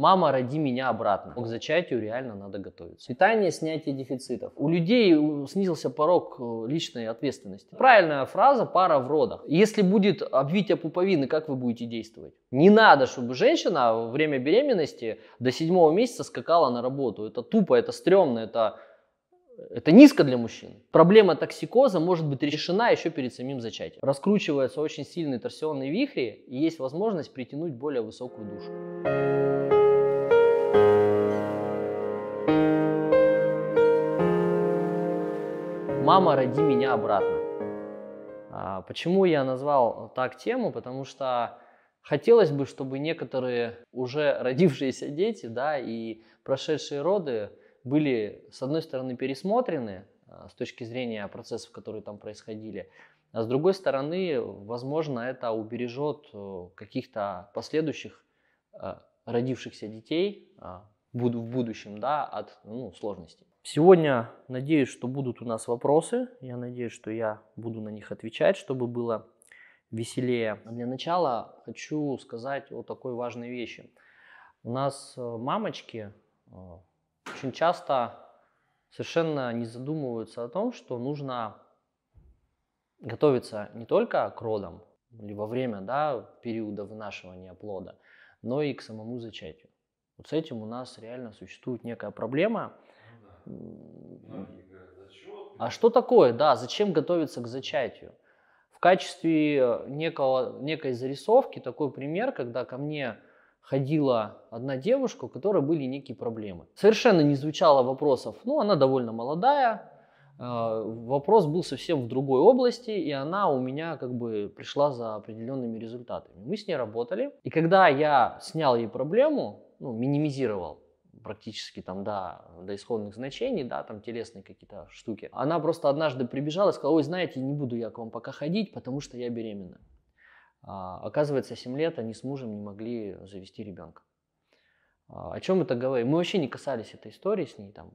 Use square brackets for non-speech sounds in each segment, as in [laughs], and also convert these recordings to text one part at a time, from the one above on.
Мама, роди меня обратно. к зачатию реально надо готовиться. Питание, снятие дефицитов. У людей э, снизился порог э, личной ответственности. Правильная фраза пара в родах. Если будет обвитие пуповины, как вы будете действовать? Не надо, чтобы женщина во время беременности до седьмого месяца скакала на работу. Это тупо, это стрёмно, это это низко для мужчин. Проблема токсикоза может быть решена еще перед самим зачатием. Раскручиваются очень сильные торсионные вихри, и есть возможность притянуть более высокую душу. «Мама, роди меня обратно». А, почему я назвал так тему? Потому что хотелось бы, чтобы некоторые уже родившиеся дети да, и прошедшие роды были, с одной стороны, пересмотрены а, с точки зрения процессов, которые там происходили, а с другой стороны, возможно, это убережет э, каких-то последующих э, родившихся детей, а, буду в будущем, да, от ну, сложностей. Сегодня надеюсь, что будут у нас вопросы. Я надеюсь, что я буду на них отвечать, чтобы было веселее. А для начала хочу сказать о такой важной вещи. У нас э, мамочки э, очень часто совершенно не задумываются о том, что нужно готовиться не только к родам либо время да, периода вынашивания плода, но и к самому зачатию. Вот с этим у нас реально существует некая проблема. Ну а что такое, да, зачем готовиться к зачатию? В качестве э, некого, некой зарисовки такой пример, когда ко мне ходила одна девушка, у которой были некие проблемы. Совершенно не звучало вопросов, ну, она довольно молодая, э, вопрос был совсем в другой области, и она у меня как бы пришла за определенными результатами. Мы с ней работали, и когда я снял ей проблему, ну, минимизировал практически там до, до исходных значений, да, там телесные какие-то штуки. Она просто однажды прибежала и сказала, ой, знаете, не буду я к вам пока ходить, потому что я беременна. А, оказывается, 7 лет они с мужем не могли завести ребенка. А, о чем это говорит? Мы вообще не касались этой истории с ней там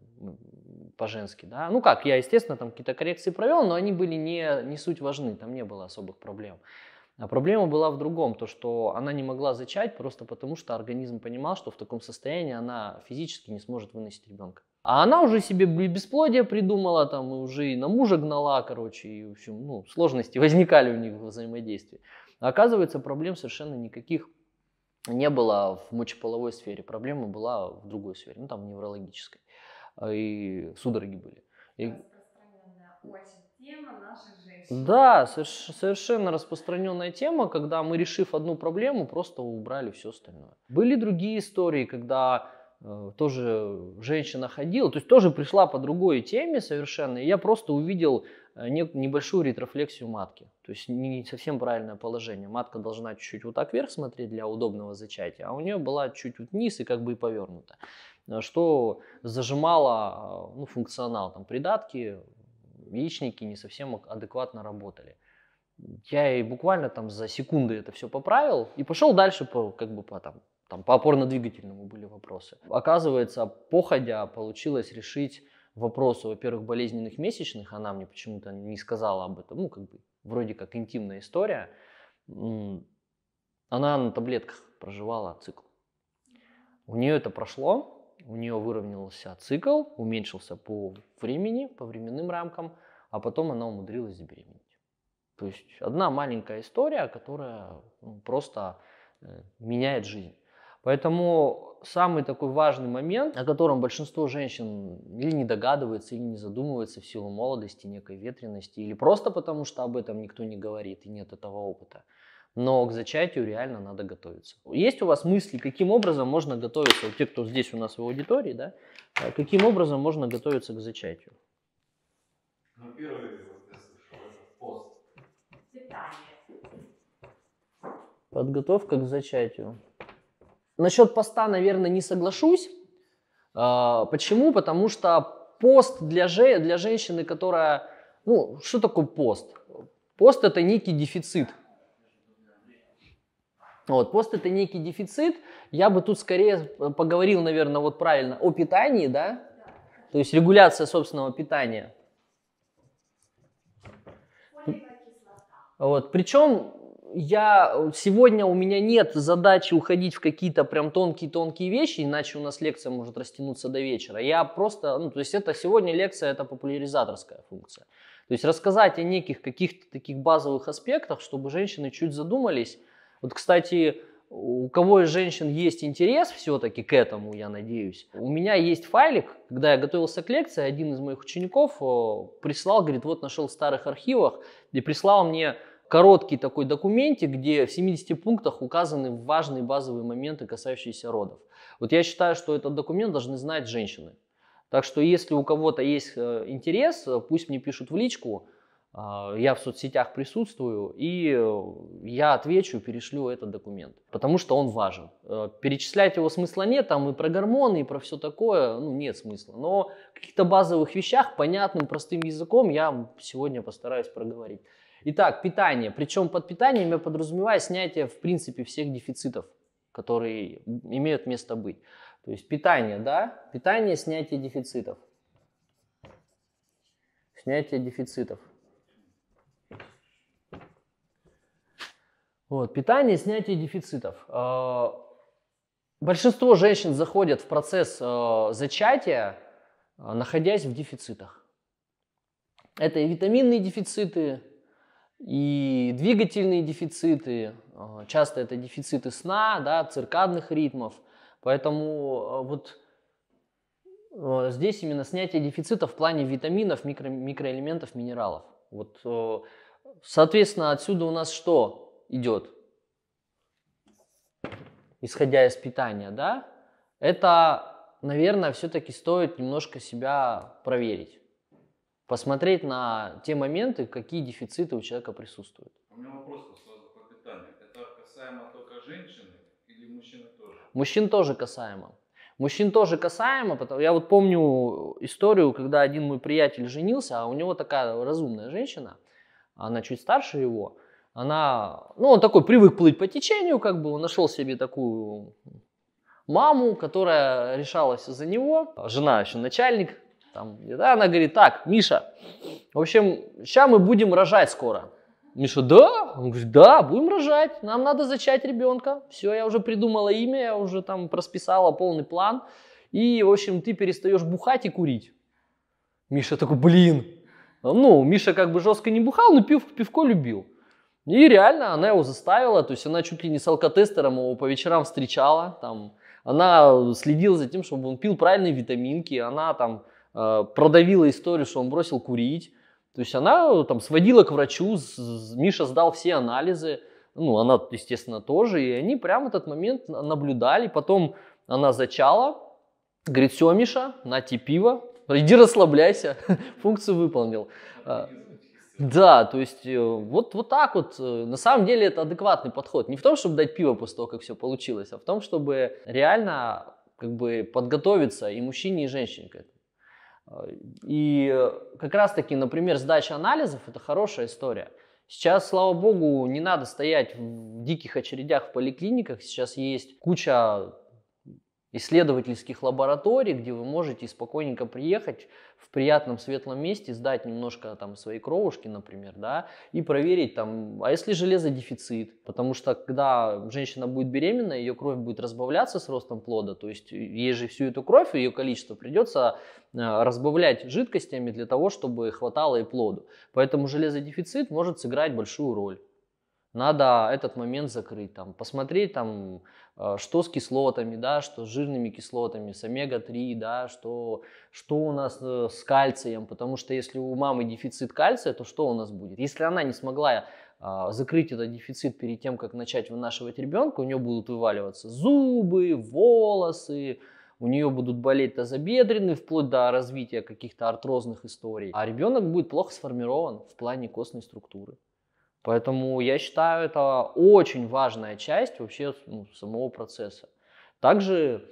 по-женски, да. Ну как, я, естественно, там какие-то коррекции провел, но они были не, не суть важны, там не было особых проблем. А проблема была в другом, то что она не могла зачать просто потому, что организм понимал, что в таком состоянии она физически не сможет выносить ребенка. А она уже себе бесплодие придумала, там, и уже и на мужа гнала, короче, и, в общем, ну, сложности [laughs] возникали у них в взаимодействии. А оказывается, проблем совершенно никаких не было в мочеполовой сфере, проблема была в другой сфере, ну, там, неврологической, а, и э, судороги были. И... Очень Тема наших женщин. Да, совершенно распространенная тема, когда мы, решив одну проблему, просто убрали все остальное. Были другие истории, когда э, тоже женщина ходила, то есть тоже пришла по другой теме совершенно, и я просто увидел э, не, небольшую ретрофлексию матки. То есть не совсем правильное положение. Матка должна чуть-чуть вот так вверх смотреть для удобного зачатия, а у нее была чуть вот вниз и как бы и повернута. Э, что зажимало э, ну, функционал, там придатки, яичники не совсем адекватно работали. Я и буквально там за секунды это все поправил и пошел дальше по, как бы по там, там по опорно-двигательному были вопросы. Оказывается, походя получилось решить вопросу, во-первых, болезненных месячных, она мне почему-то не сказала об этом, ну, как бы, вроде как интимная история, она на таблетках проживала цикл. У нее это прошло, у нее выровнялся цикл, уменьшился по времени, по временным рамкам, а потом она умудрилась забеременеть. То есть одна маленькая история, которая ну, просто э, меняет жизнь. Поэтому самый такой важный момент, о котором большинство женщин или не догадывается, или не задумывается в силу молодости, некой ветренности, или просто потому, что об этом никто не говорит и нет этого опыта – но к зачатию реально надо готовиться. Есть у вас мысли, каким образом можно готовиться, вот те, кто здесь у нас в аудитории, да, э, каким образом можно готовиться к зачатию? Ну, первый, пост. Питание. Подготовка к зачатию. Насчет поста, наверное, не соглашусь. А, почему? Потому что пост для, же, для женщины, которая... Ну, что такое пост? Пост – это некий дефицит – вот, пост это некий дефицит. Я бы тут скорее э, поговорил, наверное, вот правильно о питании, да? То есть регуляция собственного питания. Вот, причем я сегодня у меня нет задачи уходить в какие-то прям тонкие-тонкие вещи, иначе у нас лекция может растянуться до вечера. Я просто, ну, то есть это сегодня лекция, это популяризаторская функция. То есть рассказать о неких каких-то таких базовых аспектах, чтобы женщины чуть задумались, вот, кстати, у кого из женщин есть интерес все-таки к этому, я надеюсь. У меня есть файлик, когда я готовился к лекции, один из моих учеников э, прислал, говорит, вот нашел в старых архивах, и прислал мне короткий такой документик, где в 70 пунктах указаны важные базовые моменты, касающиеся родов. Вот я считаю, что этот документ должны знать женщины. Так что если у кого-то есть э, интерес, э, пусть мне пишут в личку, а, я в соцсетях присутствую, и э, я отвечу, перешлю этот документ, потому что он важен. Э, перечислять его смысла нет, там и про гормоны, и про все такое, ну, нет смысла. Но в каких-то базовых вещах, понятным, простым языком, я сегодня постараюсь проговорить. Итак, питание. Причем под питанием я подразумеваю снятие, в принципе, всех дефицитов, которые имеют место быть. То есть питание, да, питание, снятие дефицитов. Снятие дефицитов. Вот, питание, снятие дефицитов. Э, большинство женщин заходят в процесс э, зачатия, э, находясь в дефицитах. Это и витаминные дефициты, и двигательные дефициты, часто это дефициты сна, да, циркадных ритмов. Поэтому вот здесь именно снятие дефицита в плане витаминов, микро, микроэлементов, минералов. Вот, соответственно, отсюда у нас что? идет, исходя из питания, да, это, наверное, все-таки стоит немножко себя проверить. Посмотреть на те моменты, какие дефициты у человека присутствуют. У меня вопрос сразу по питанию. Это касаемо только женщин или мужчин тоже? Мужчин тоже касаемо. Мужчин тоже касаемо, потому я вот помню историю, когда один мой приятель женился, а у него такая разумная женщина, она чуть старше его, она, ну, он такой привык плыть по течению, как бы он нашел себе такую маму, которая решала все за него, жена еще начальник, там, и, да, она говорит, так, Миша, в общем, сейчас мы будем рожать скоро. Миша, да? Он говорит, да, будем рожать, нам надо зачать ребенка. Все, я уже придумала имя, я уже там просписала полный план. И, в общем, ты перестаешь бухать и курить. Миша такой, блин. Ну, Миша как бы жестко не бухал, но пив, пивко любил. И реально она его заставила, то есть она чуть ли не с алкотестером его по вечерам встречала, там, она следила за тем, чтобы он пил правильные витаминки, она там э, продавила историю, что он бросил курить, то есть она там сводила к врачу, Миша сдал все анализы, ну, она, естественно, тоже, и они прямо этот момент наблюдали, потом она зачала, говорит, все, Миша, на тебе пиво, иди расслабляйся, [laughs] функцию выполнил. А, да, то есть э, вот, вот так вот. Э, на самом деле это адекватный подход. Не в том, чтобы дать пиво после того, как все получилось, а в том, чтобы реально как бы подготовиться и мужчине, и женщине к этому. Э, и как раз таки, например, сдача анализов – это хорошая история. Сейчас, слава богу, не надо стоять в диких очередях в поликлиниках. Сейчас есть куча исследовательских лабораторий, где вы можете спокойненько приехать в приятном светлом месте, сдать немножко там своей кровушки, например, да, и проверить там, а если железодефицит, потому что когда женщина будет беременна, ее кровь будет разбавляться с ростом плода, то есть ей же всю эту кровь, ее количество придется э, разбавлять жидкостями для того, чтобы хватало и плоду. Поэтому железодефицит может сыграть большую роль надо этот момент закрыть, там, посмотреть там Э, что с кислотами, да, что с жирными кислотами, с омега-3, да, что, что у нас э, с кальцием, потому что если у мамы дефицит кальция, то что у нас будет? Если она не смогла а, закрыть этот дефицит перед тем, как начать вынашивать ребенка, у нее будут вываливаться зубы, волосы, у нее будут болеть тазобедренные, вплоть до развития каких-то артрозных историй. А ребенок будет плохо сформирован в плане костной структуры. Поэтому я считаю, это очень важная часть вообще ну, самого процесса. Также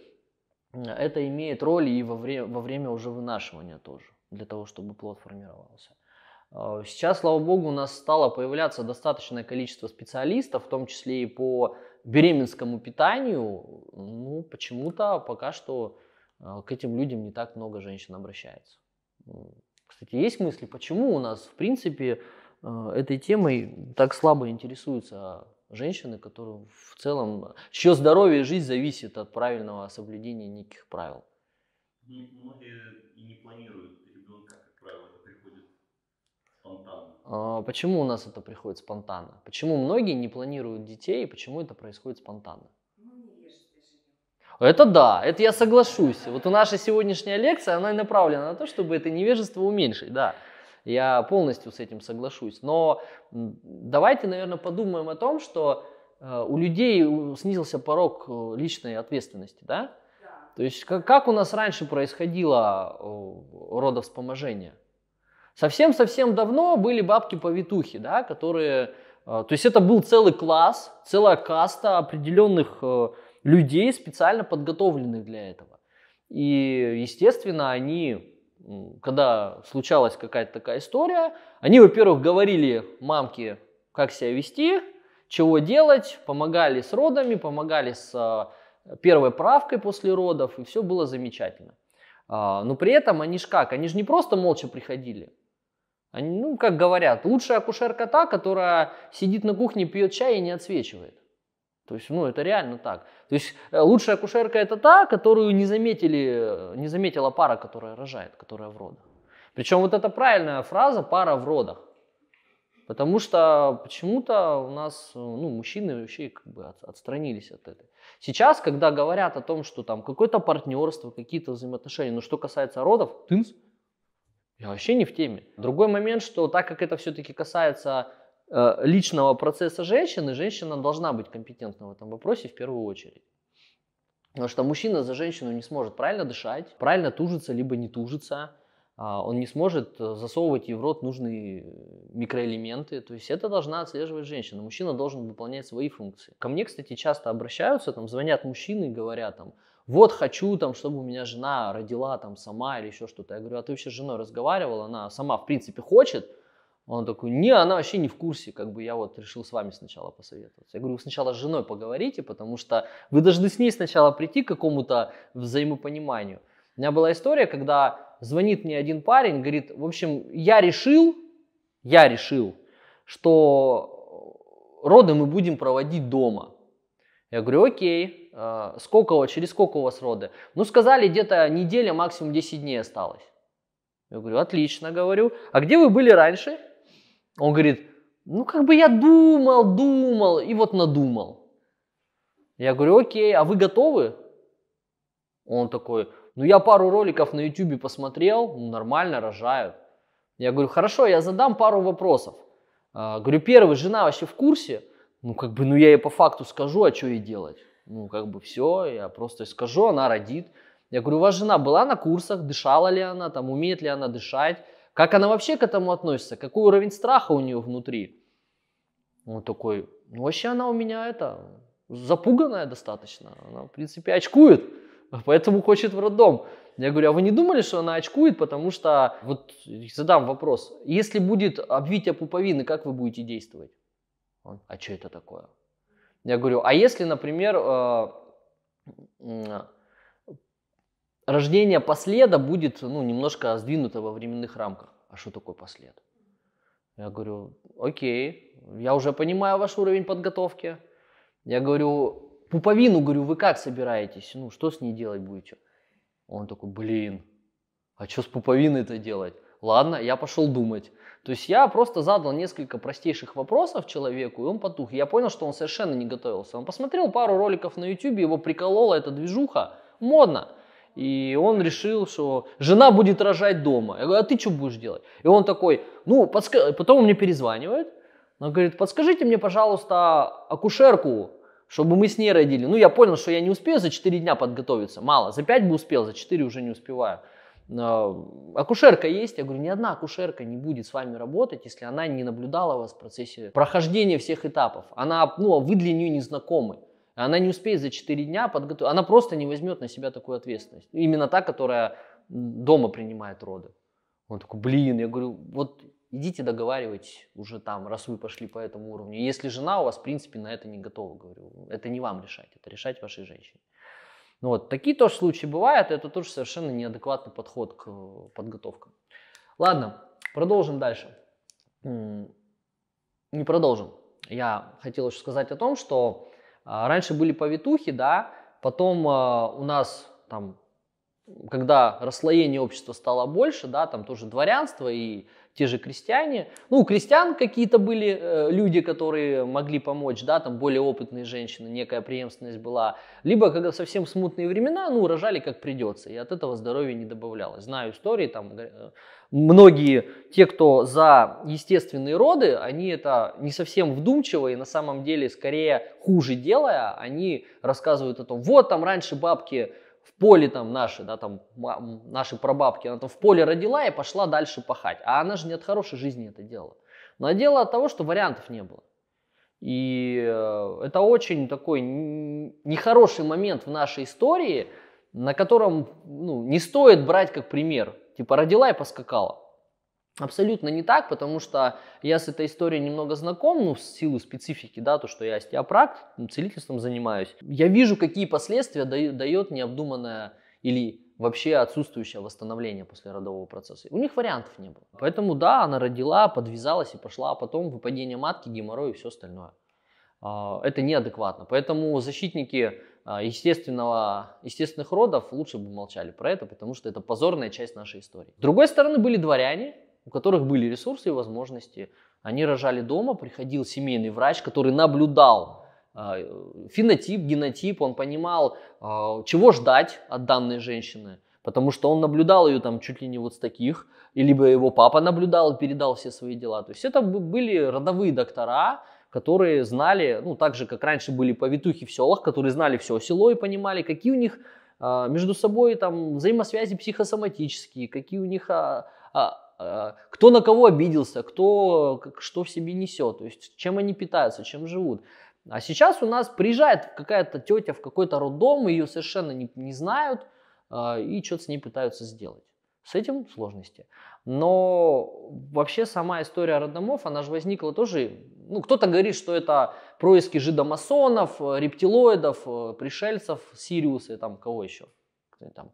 это имеет роль и во время, во время уже вынашивания тоже, для того, чтобы плод формировался. А, сейчас, слава богу, у нас стало появляться достаточное количество специалистов, в том числе и по беременскому питанию. Ну, почему-то пока что а, к этим людям не так много женщин обращается. Кстати, есть мысли, почему у нас, в принципе, а, этой темой так слабо интересуются женщины, которые в целом... Чье здоровье и жизнь зависит от правильного соблюдения неких правил. Многие не планируют ребенка, как правило, это приходит спонтанно. А почему у нас это приходит спонтанно? Почему многие не планируют детей, и почему это происходит спонтанно? Ну, это да, это я соглашусь. Вот у наша сегодняшняя лекция, она и направлена на то, чтобы это невежество уменьшить, да. Я полностью с этим соглашусь. Но давайте, наверное, подумаем о том, что э, у людей э, снизился порог э, личной ответственности, да? да. То есть как, как у нас раньше происходило родовспоможение? Совсем-совсем давно были бабки-повитухи, да, которые... То есть это был целый класс, целая каста определенных людей, специально подготовленных для этого. И, естественно, они когда случалась какая-то такая история, они, во-первых, говорили мамке, как себя вести, чего делать, помогали с родами, помогали с а, первой правкой после родов, и все было замечательно. А, но при этом они ж как, они же не просто молча приходили. Они, ну, как говорят, лучшая акушерка та, которая сидит на кухне, пьет чай и не отсвечивает. То есть, ну, это реально так. То есть, э, лучшая акушерка это та, которую не заметили, э, не заметила пара, которая рожает, которая в родах. Причем вот эта правильная фраза «пара в родах». Потому что почему-то у нас э, ну, мужчины вообще как бы отстранились от этого. Сейчас, когда говорят о том, что там какое-то партнерство, какие-то взаимоотношения, но что касается родов, тынц, я вообще не в теме. Другой момент, что так как это все-таки касается Э, личного процесса женщины, женщина должна быть компетентна в этом вопросе в первую очередь. Потому что мужчина за женщину не сможет правильно дышать, правильно тужиться, либо не тужиться. А, он не сможет э, засовывать ей в рот нужные э, микроэлементы. То есть это должна отслеживать женщина. Мужчина должен выполнять свои функции. Ко мне, кстати, часто обращаются, там, звонят мужчины и говорят там, вот хочу, там, чтобы у меня жена родила там сама или еще что-то. Я говорю, а ты вообще с женой разговаривал, Она сама, в принципе, хочет, он такой, не, она вообще не в курсе, как бы я вот решил с вами сначала посоветоваться. Я говорю, вы сначала с женой поговорите, потому что вы должны с ней сначала прийти к какому-то взаимопониманию. У меня была история, когда звонит мне один парень, говорит, в общем, я решил, я решил, что роды мы будем проводить дома. Я говорю, окей, э, сколько, через сколько у вас роды? Ну, сказали, где-то неделя, максимум 10 дней осталось. Я говорю, отлично, говорю. А где вы были раньше? Он говорит, ну как бы я думал, думал, и вот надумал. Я говорю, окей, а вы готовы? Он такой, ну я пару роликов на YouTube посмотрел, ну, нормально рожают. Я говорю, хорошо, я задам пару вопросов. А, говорю, первый, жена вообще в курсе? Ну как бы, ну я ей по факту скажу, а что ей делать? Ну как бы все, я просто скажу, она родит. Я говорю, у вас жена была на курсах, дышала ли она, там умеет ли она дышать? Как она вообще к этому относится? Какой уровень страха у нее внутри? Он такой, ну вообще она у меня это, запуганная достаточно. Она, в принципе, очкует, а поэтому хочет в роддом. Я говорю, а вы не думали, что она очкует, потому что, вот задам вопрос, если будет обвитие пуповины, как вы будете действовать? Он, а что это такое? Я говорю, а если, например, э, рождение последа будет ну, немножко сдвинуто во временных рамках. А что такое послед? Я говорю, окей, я уже понимаю ваш уровень подготовки. Я говорю, пуповину, говорю, вы как собираетесь? Ну, что с ней делать будете? Он такой, блин, а что с пуповиной-то делать? Ладно, я пошел думать. То есть я просто задал несколько простейших вопросов человеку, и он потух. я понял, что он совершенно не готовился. Он посмотрел пару роликов на YouTube, его приколола эта движуха. Модно. И он решил, что жена будет рожать дома. Я говорю, а ты что будешь делать? И он такой, ну, подск... потом он мне перезванивает. Он говорит, подскажите мне, пожалуйста, акушерку, чтобы мы с ней родили. Ну, я понял, что я не успею за 4 дня подготовиться. Мало, за 5 бы успел, за 4 уже не успеваю. Акушерка есть? Я говорю, ни одна акушерка не будет с вами работать, если она не наблюдала вас в процессе прохождения всех этапов. Она, ну, а вы для нее знакомы. Она не успеет за 4 дня подготовить. Она просто не возьмет на себя такую ответственность. Именно та, которая дома принимает роды. Он такой, блин, я говорю, вот идите договаривать уже там, раз вы пошли по этому уровню. Если жена у вас, в принципе, на это не готова, говорю, это не вам решать, это решать вашей женщине. Ну вот, такие тоже случаи бывают, это тоже совершенно неадекватный подход к э, подготовкам. Ладно, продолжим дальше. Не продолжим. Я хотел еще сказать о том, что а, раньше были повитухи, да, потом а, у нас там, когда расслоение общества стало больше, да, там тоже дворянство и те же крестьяне. Ну, у крестьян какие-то были э, люди, которые могли помочь, да, там более опытные женщины, некая преемственность была. Либо, когда совсем смутные времена, ну, рожали как придется, и от этого здоровья не добавлялось. Знаю истории, там э, многие, те, кто за естественные роды, они это не совсем вдумчиво и на самом деле скорее хуже делая, они рассказывают о том, вот там раньше бабки поле там наши, да, там наши прабабки, она там в поле родила и пошла дальше пахать. А она же не от хорошей жизни это делала. Но дело от того, что вариантов не было. И э, это очень такой нехороший момент в нашей истории, на котором ну, не стоит брать как пример. Типа родила и поскакала. Абсолютно не так, потому что я с этой историей немного знаком, ну, в силу специфики, да, то, что я остеопракт, ну, целительством занимаюсь. Я вижу, какие последствия дает необдуманное или вообще отсутствующее восстановление после родового процесса. У них вариантов не было. Поэтому, да, она родила, подвязалась и пошла, а потом выпадение матки, геморрой и все остальное. А, это неадекватно. Поэтому защитники а, естественного, естественных родов лучше бы молчали про это, потому что это позорная часть нашей истории. С другой стороны, были дворяне, у которых были ресурсы и возможности. Они рожали дома, приходил семейный врач, который наблюдал а, фенотип, генотип, он понимал, а, чего ждать от данной женщины, потому что он наблюдал ее там чуть ли не вот с таких, и либо его папа наблюдал и передал все свои дела. То есть это были родовые доктора, которые знали, ну так же, как раньше были повитухи в селах, которые знали все село и понимали, какие у них а, между собой там взаимосвязи психосоматические, какие у них а, кто на кого обиделся, кто что в себе несет, то есть чем они питаются, чем живут. А сейчас у нас приезжает какая-то тетя в какой-то роддом, ее совершенно не, не знают а, и что-то с ней пытаются сделать. С этим сложности. Но вообще сама история роддомов, она же возникла тоже... Ну, кто-то говорит, что это происки жидомасонов, рептилоидов, пришельцев, Сириуса и там кого еще. Там,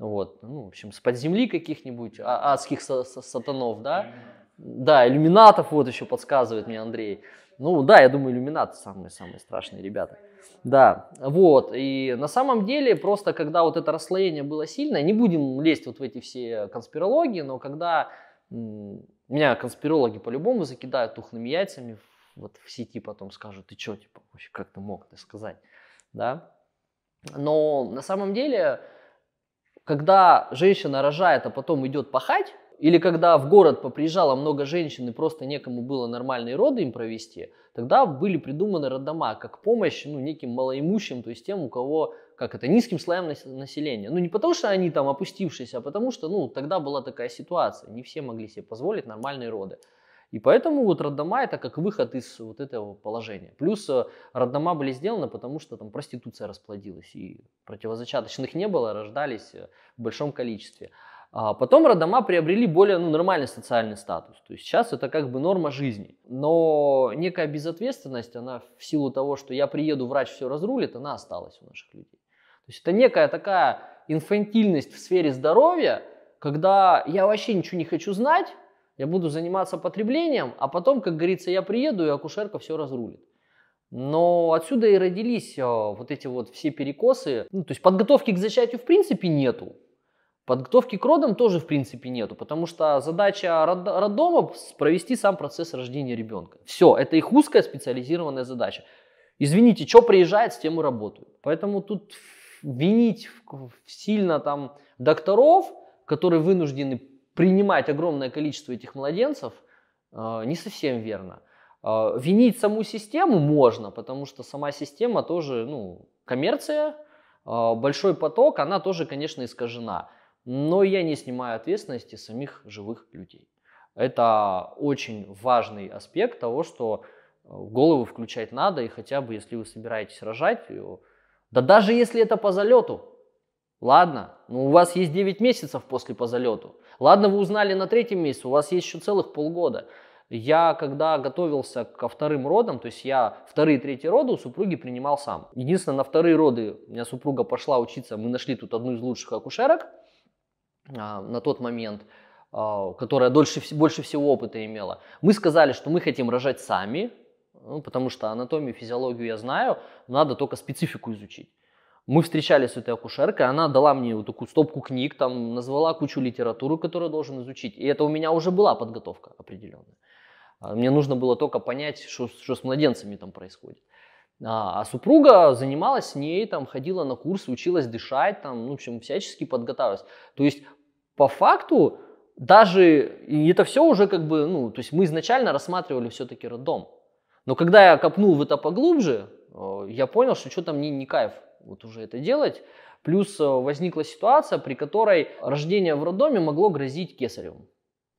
вот, ну, в общем, с земли каких-нибудь а- адских са- са- сатанов, да, да, иллюминатов вот еще подсказывает мне Андрей. Ну да, я думаю, иллюминаты самые-самые страшные ребята. Да, вот, и на самом деле просто когда вот это расслоение было сильное, не будем лезть вот в эти все конспирологии, но когда м- меня конспирологи по-любому закидают тухлыми яйцами вот в сети потом скажут, ты что, типа, вообще как ты мог это сказать, да? Но на самом деле когда женщина рожает, а потом идет пахать, или когда в город поприезжало много женщин и просто некому было нормальные роды им провести, тогда были придуманы роддома как помощь ну, неким малоимущим, то есть тем, у кого как это, низким слоям населения. Ну, не потому, что они там опустившиеся, а потому что, ну, тогда была такая ситуация. Не все могли себе позволить нормальные роды. И поэтому вот роддома это как выход из вот этого положения. Плюс э, роддома были сделаны, потому что там проституция расплодилась, и противозачаточных не было, рождались э, в большом количестве. А потом роддома приобрели более ну, нормальный социальный статус. То есть сейчас это как бы норма жизни. Но некая безответственность, она в силу того, что я приеду, врач все разрулит, она осталась у наших людей. То есть это некая такая инфантильность в сфере здоровья, когда я вообще ничего не хочу знать, я буду заниматься потреблением, а потом, как говорится, я приеду, и акушерка все разрулит. Но отсюда и родились а, вот эти вот все перекосы. Ну, то есть подготовки к зачатию в принципе нету. Подготовки к родам тоже в принципе нету, потому что задача роддома провести сам процесс рождения ребенка. Все, это их узкая специализированная задача. Извините, что приезжает, с тем и работают. Поэтому тут винить сильно там докторов, которые вынуждены принимать огромное количество этих младенцев э, не совсем верно. Э, винить саму систему можно, потому что сама система тоже, ну, коммерция, э, большой поток, она тоже, конечно, искажена. Но я не снимаю ответственности самих живых людей. Это очень важный аспект того, что голову включать надо, и хотя бы если вы собираетесь рожать, да даже если это по залету, Ладно, но ну у вас есть 9 месяцев после по залету. Ладно, вы узнали на третьем месяце, у вас есть еще целых полгода. Я, когда готовился ко вторым родам, то есть я вторые и третьи роды у супруги принимал сам. Единственное, на вторые роды у меня супруга пошла учиться, мы нашли тут одну из лучших акушерок а, на тот момент, а, которая дольше, больше всего опыта имела. Мы сказали, что мы хотим рожать сами, ну, потому что анатомию, физиологию я знаю, надо только специфику изучить мы встречались с этой акушеркой, она дала мне вот такую стопку книг, там назвала кучу литературы, которую должен изучить. И это у меня уже была подготовка определенная. А, мне нужно было только понять, что, что с младенцами там происходит. А, а супруга занималась с ней, там, ходила на курсы, училась дышать, там, ну, в общем, всячески подготовилась. То есть, по факту, даже, и это все уже как бы, ну, то есть мы изначально рассматривали все-таки роддом. Но когда я копнул в это поглубже, Э, я понял, что что-то мне не кайф вот уже это делать. Плюс э, возникла ситуация, при которой рождение в роддоме могло грозить кесаревым.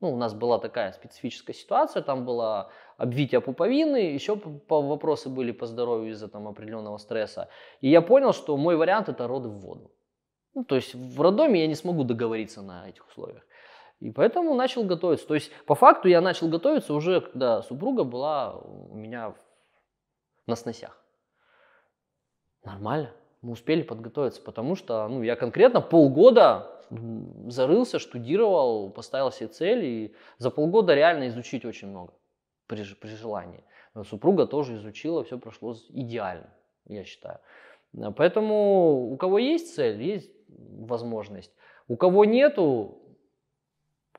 Ну, у нас была такая специфическая ситуация, там было обвитие пуповины, еще вопросы были по здоровью из-за там определенного стресса. И я понял, что мой вариант это роды в воду. Ну, то есть в роддоме я не смогу договориться на этих условиях. И поэтому начал готовиться. То есть по факту я начал готовиться уже, когда супруга была у меня на сносях нормально. Мы успели подготовиться, потому что ну, я конкретно полгода зарылся, штудировал, поставил себе цель, и за полгода реально изучить очень много при, при желании. супруга тоже изучила, все прошло идеально, я считаю. Поэтому у кого есть цель, есть возможность. У кого нету,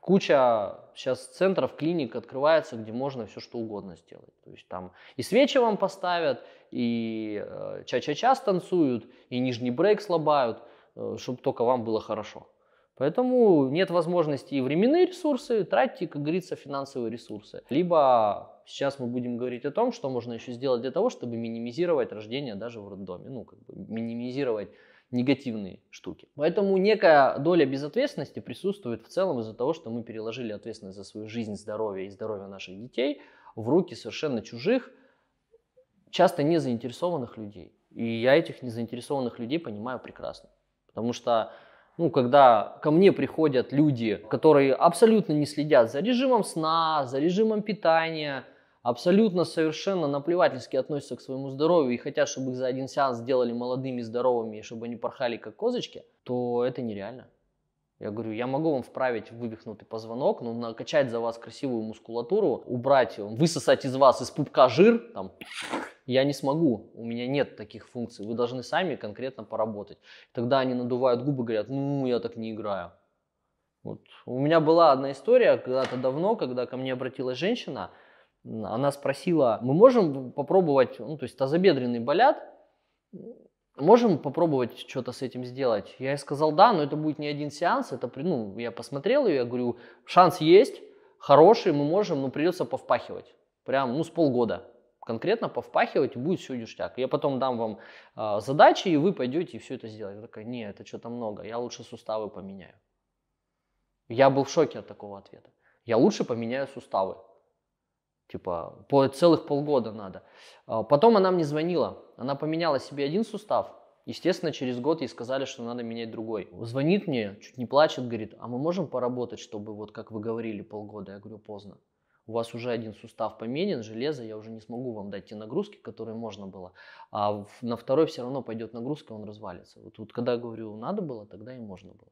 куча сейчас центров, клиник открывается, где можно все что угодно сделать. То есть там и свечи вам поставят, и э, ча-ча-ча станцуют, и нижний брейк слабают, э, чтобы только вам было хорошо. Поэтому нет возможности и временные ресурсы, тратьте, как говорится, финансовые ресурсы. Либо сейчас мы будем говорить о том, что можно еще сделать для того, чтобы минимизировать рождение даже в роддоме. Ну, как бы минимизировать негативные штуки. Поэтому некая доля безответственности присутствует в целом из-за того, что мы переложили ответственность за свою жизнь, здоровье и здоровье наших детей в руки совершенно чужих, часто незаинтересованных людей. И я этих незаинтересованных людей понимаю прекрасно. Потому что ну, когда ко мне приходят люди, которые абсолютно не следят за режимом сна, за режимом питания, абсолютно совершенно наплевательски относятся к своему здоровью и хотят, чтобы их за один сеанс сделали молодыми, здоровыми, и чтобы они порхали как козочки, то это нереально. Я говорю, я могу вам вправить вывихнутый позвонок, но ну, накачать за вас красивую мускулатуру, убрать, э, высосать из вас из пупка жир, там, я не смогу, у меня нет таких функций, вы должны сами конкретно поработать. Тогда они надувают губы, говорят, ну, я так не играю. Вот. У меня была одна история когда-то давно, когда ко мне обратилась женщина – она спросила, мы можем попробовать, ну, то есть тазобедренный болят, можем попробовать что-то с этим сделать? Я ей сказал, да, но это будет не один сеанс, это, ну, я посмотрел ее, я говорю, шанс есть, хороший, мы можем, но придется повпахивать, прям, ну, с полгода конкретно повпахивать, и будет все ништяк. Я потом дам вам э, задачи, и вы пойдете и все это сделаете. Я такая, нет это что-то много, я лучше суставы поменяю. Я был в шоке от такого ответа. Я лучше поменяю суставы. Типа, по, целых полгода надо. А, потом она мне звонила. Она поменяла себе один сустав. Естественно, через год ей сказали, что надо менять другой. Звонит мне, чуть не плачет, говорит, а мы можем поработать, чтобы вот как вы говорили полгода? Я говорю, поздно. У вас уже один сустав поменен, железо, я уже не смогу вам дать те нагрузки, которые можно было. А на второй все равно пойдет нагрузка, он развалится. Вот, вот когда говорю, надо было, тогда и можно было.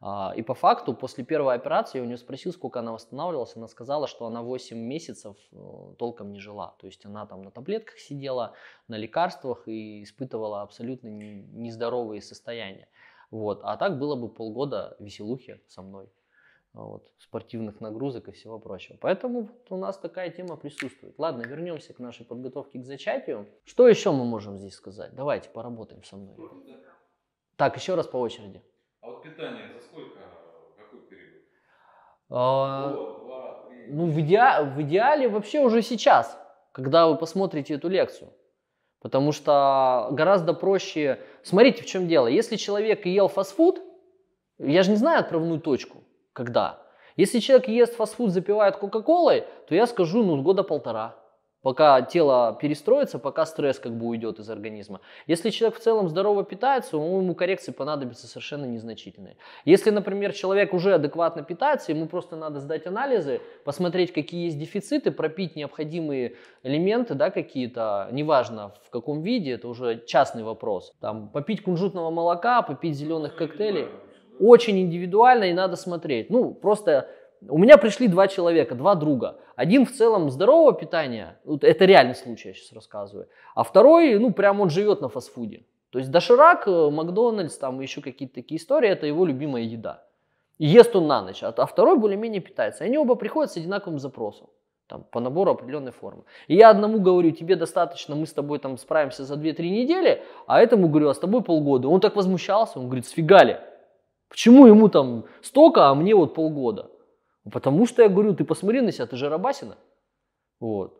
А, и по факту, после первой операции, я у нее спросил, сколько она восстанавливалась. Она сказала, что она 8 месяцев э, толком не жила. То есть она там на таблетках сидела, на лекарствах и испытывала абсолютно нездоровые состояния. Вот. А так было бы полгода веселухи со мной. А вот, спортивных нагрузок и всего прочего. Поэтому вот у нас такая тема присутствует. Ладно, вернемся к нашей подготовке к зачатию. Что еще мы можем здесь сказать? Давайте поработаем со мной. Так, еще раз по очереди. А вот питание за сколько, какой период? А, Год, два, три. Ну, в, иде... в идеале вообще уже сейчас, когда вы посмотрите эту лекцию. Потому что гораздо проще... Смотрите, в чем дело. Если человек ел фастфуд, я же не знаю отправную точку, когда. Если человек ест фастфуд, запивает кока-колой, то я скажу, ну, года полтора пока тело перестроится, пока стресс как бы уйдет из организма. Если человек в целом здорово питается, ему коррекции понадобятся совершенно незначительные. Если, например, человек уже адекватно питается, ему просто надо сдать анализы, посмотреть, какие есть дефициты, пропить необходимые элементы, да, какие-то, неважно в каком виде, это уже частный вопрос. Там, попить кунжутного молока, попить зеленых коктейлей, очень индивидуально и надо смотреть. Ну, просто у меня пришли два человека, два друга. Один в целом здорового питания, это реальный случай, я сейчас рассказываю. А второй, ну прям он живет на фастфуде. То есть доширак, э, Макдональдс, там еще какие-то такие истории, это его любимая еда. И ест он на ночь, а, а второй более-менее питается. Они оба приходят с одинаковым запросом там, по набору определенной формы. И я одному говорю, тебе достаточно, мы с тобой там справимся за 2-3 недели, а этому говорю, а с тобой полгода. Он так возмущался, он говорит, сфигали. Почему ему там столько, а мне вот полгода? Потому что я говорю, ты посмотри на себя, ты же Рабасина. Вот.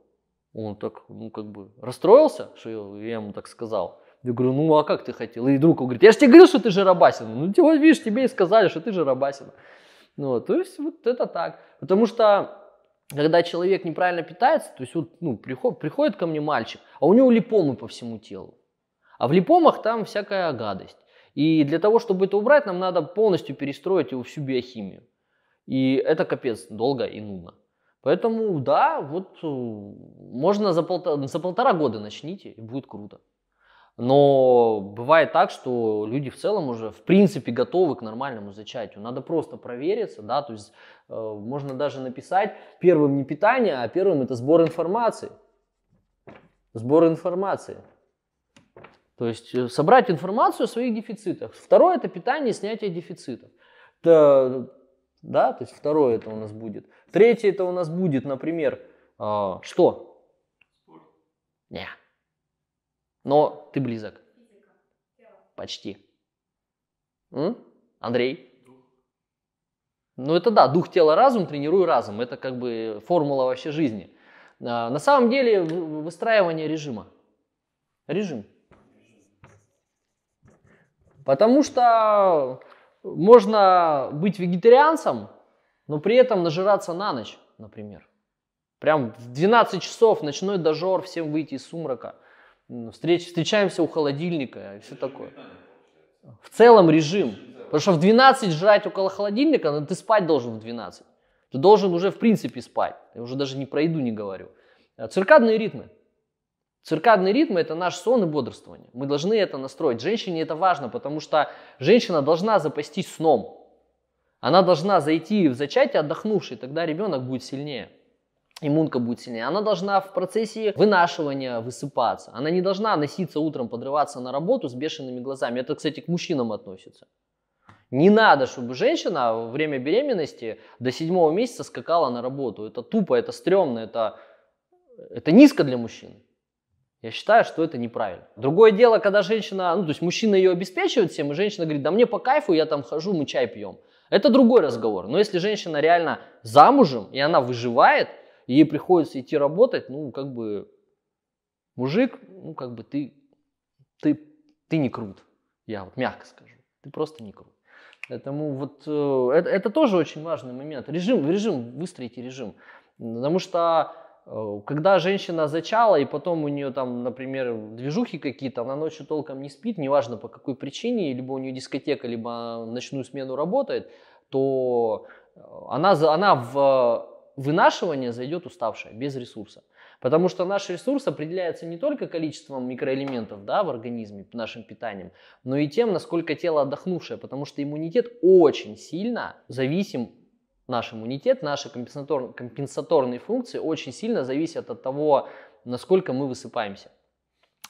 Он так, ну, как бы расстроился, что я, я ему так сказал. Я говорю, ну а как ты хотел? И друг говорит, я же тебе говорил, что ты же Рабасина. Ну, ты, типа, вот, видишь, тебе и сказали, что ты же Рабасина. Ну, вот, то есть вот это так. Потому что когда человек неправильно питается, то есть вот ну, приход, приходит ко мне мальчик, а у него липомы по всему телу. А в липомах там всякая гадость. И для того, чтобы это убрать, нам надо полностью перестроить его всю биохимию. И это капец долго и нудно. Поэтому, да, вот э, можно за полтора, за полтора года начните, и будет круто. Но бывает так, что люди в целом уже, в принципе, готовы к нормальному зачатию. Надо просто провериться, да, то есть э, можно даже написать первым не питание, а первым это сбор информации. Сбор информации. То есть э, собрать информацию о своих дефицитах. Второе это питание и снятие дефицитов да, то есть второе это у нас будет. Третье это у нас будет, например, э, что? Не. Но ты близок. Почти. М? Андрей? Ну это да, дух тела разум, тренируй разум. Это как бы формула вообще жизни. А, на самом деле выстраивание режима. Режим. Потому что можно быть вегетарианцем, но при этом нажираться на ночь, например. Прям в 12 часов ночной дожор, всем выйти из сумрака. Встреч, встречаемся у холодильника и все такое. В целом режим. Потому что в 12 жрать около холодильника, но ну, ты спать должен в 12. Ты должен уже в принципе спать. Я уже даже не про еду не говорю. Циркадные ритмы. Циркадный ритм – это наш сон и бодрствование. Мы должны это настроить. Женщине это важно, потому что женщина должна запастись сном. Она должна зайти в зачатие отдохнувшей, тогда ребенок будет сильнее. Иммунка будет сильнее. Она должна в процессе вынашивания высыпаться. Она не должна носиться утром, подрываться на работу с бешеными глазами. Это, кстати, к мужчинам относится. Не надо, чтобы женщина во время беременности до седьмого месяца скакала на работу. Это тупо, это стрёмно, это, это низко для мужчин. Я считаю, что это неправильно. Другое дело, когда женщина, ну то есть мужчина ее обеспечивает всем, и женщина говорит, да мне по кайфу, я там хожу, мы чай пьем. Это другой разговор. Но если женщина реально замужем, и она выживает, и ей приходится идти работать, ну как бы мужик, ну как бы ты, ты, ты не крут. Я вот мягко скажу, ты просто не крут. Поэтому вот э, это, это тоже очень важный момент. Режим, режим, выстроите режим. Потому что Э, когда женщина зачала, и потом у нее там, например, движухи какие-то, она ночью толком не спит, неважно по какой причине, либо у нее дискотека, либо ночную смену работает, то э, она, она в вынашивание зайдет уставшая, без ресурса. Потому что наш ресурс определяется не только количеством микроэлементов да, в организме, нашим питанием, но и тем, насколько тело отдохнувшее, потому что иммунитет очень сильно зависим наш иммунитет, наши компенсатор, компенсаторные функции очень сильно зависят от того, насколько мы высыпаемся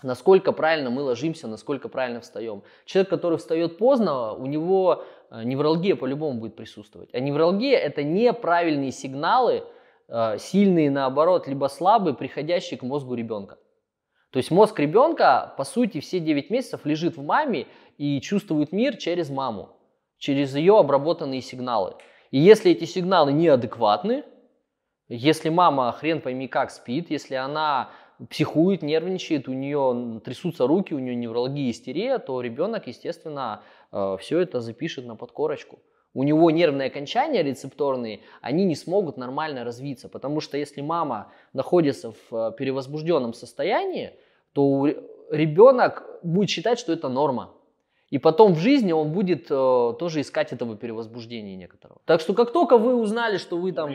насколько правильно мы ложимся, насколько правильно встаем. Человек, который встает поздно, у него э, невралгия по-любому будет присутствовать. А невралгия – это неправильные сигналы, э, сильные, наоборот, либо слабые, приходящие к мозгу ребенка. То есть мозг ребенка, по сути, все 9 месяцев лежит в маме и чувствует мир через маму, через ее обработанные сигналы. И если эти сигналы неадекватны, если мама хрен пойми как спит, если она психует, нервничает, у нее трясутся руки, у нее неврология, истерия, то ребенок, естественно, э, все это запишет на подкорочку. У него нервные окончания рецепторные, они не смогут нормально развиться, потому что если мама находится в э, перевозбужденном состоянии, то ребенок будет считать, что это норма. И потом в жизни он будет э, тоже искать этого перевозбуждения некоторого. Так что как только вы узнали, что вы там...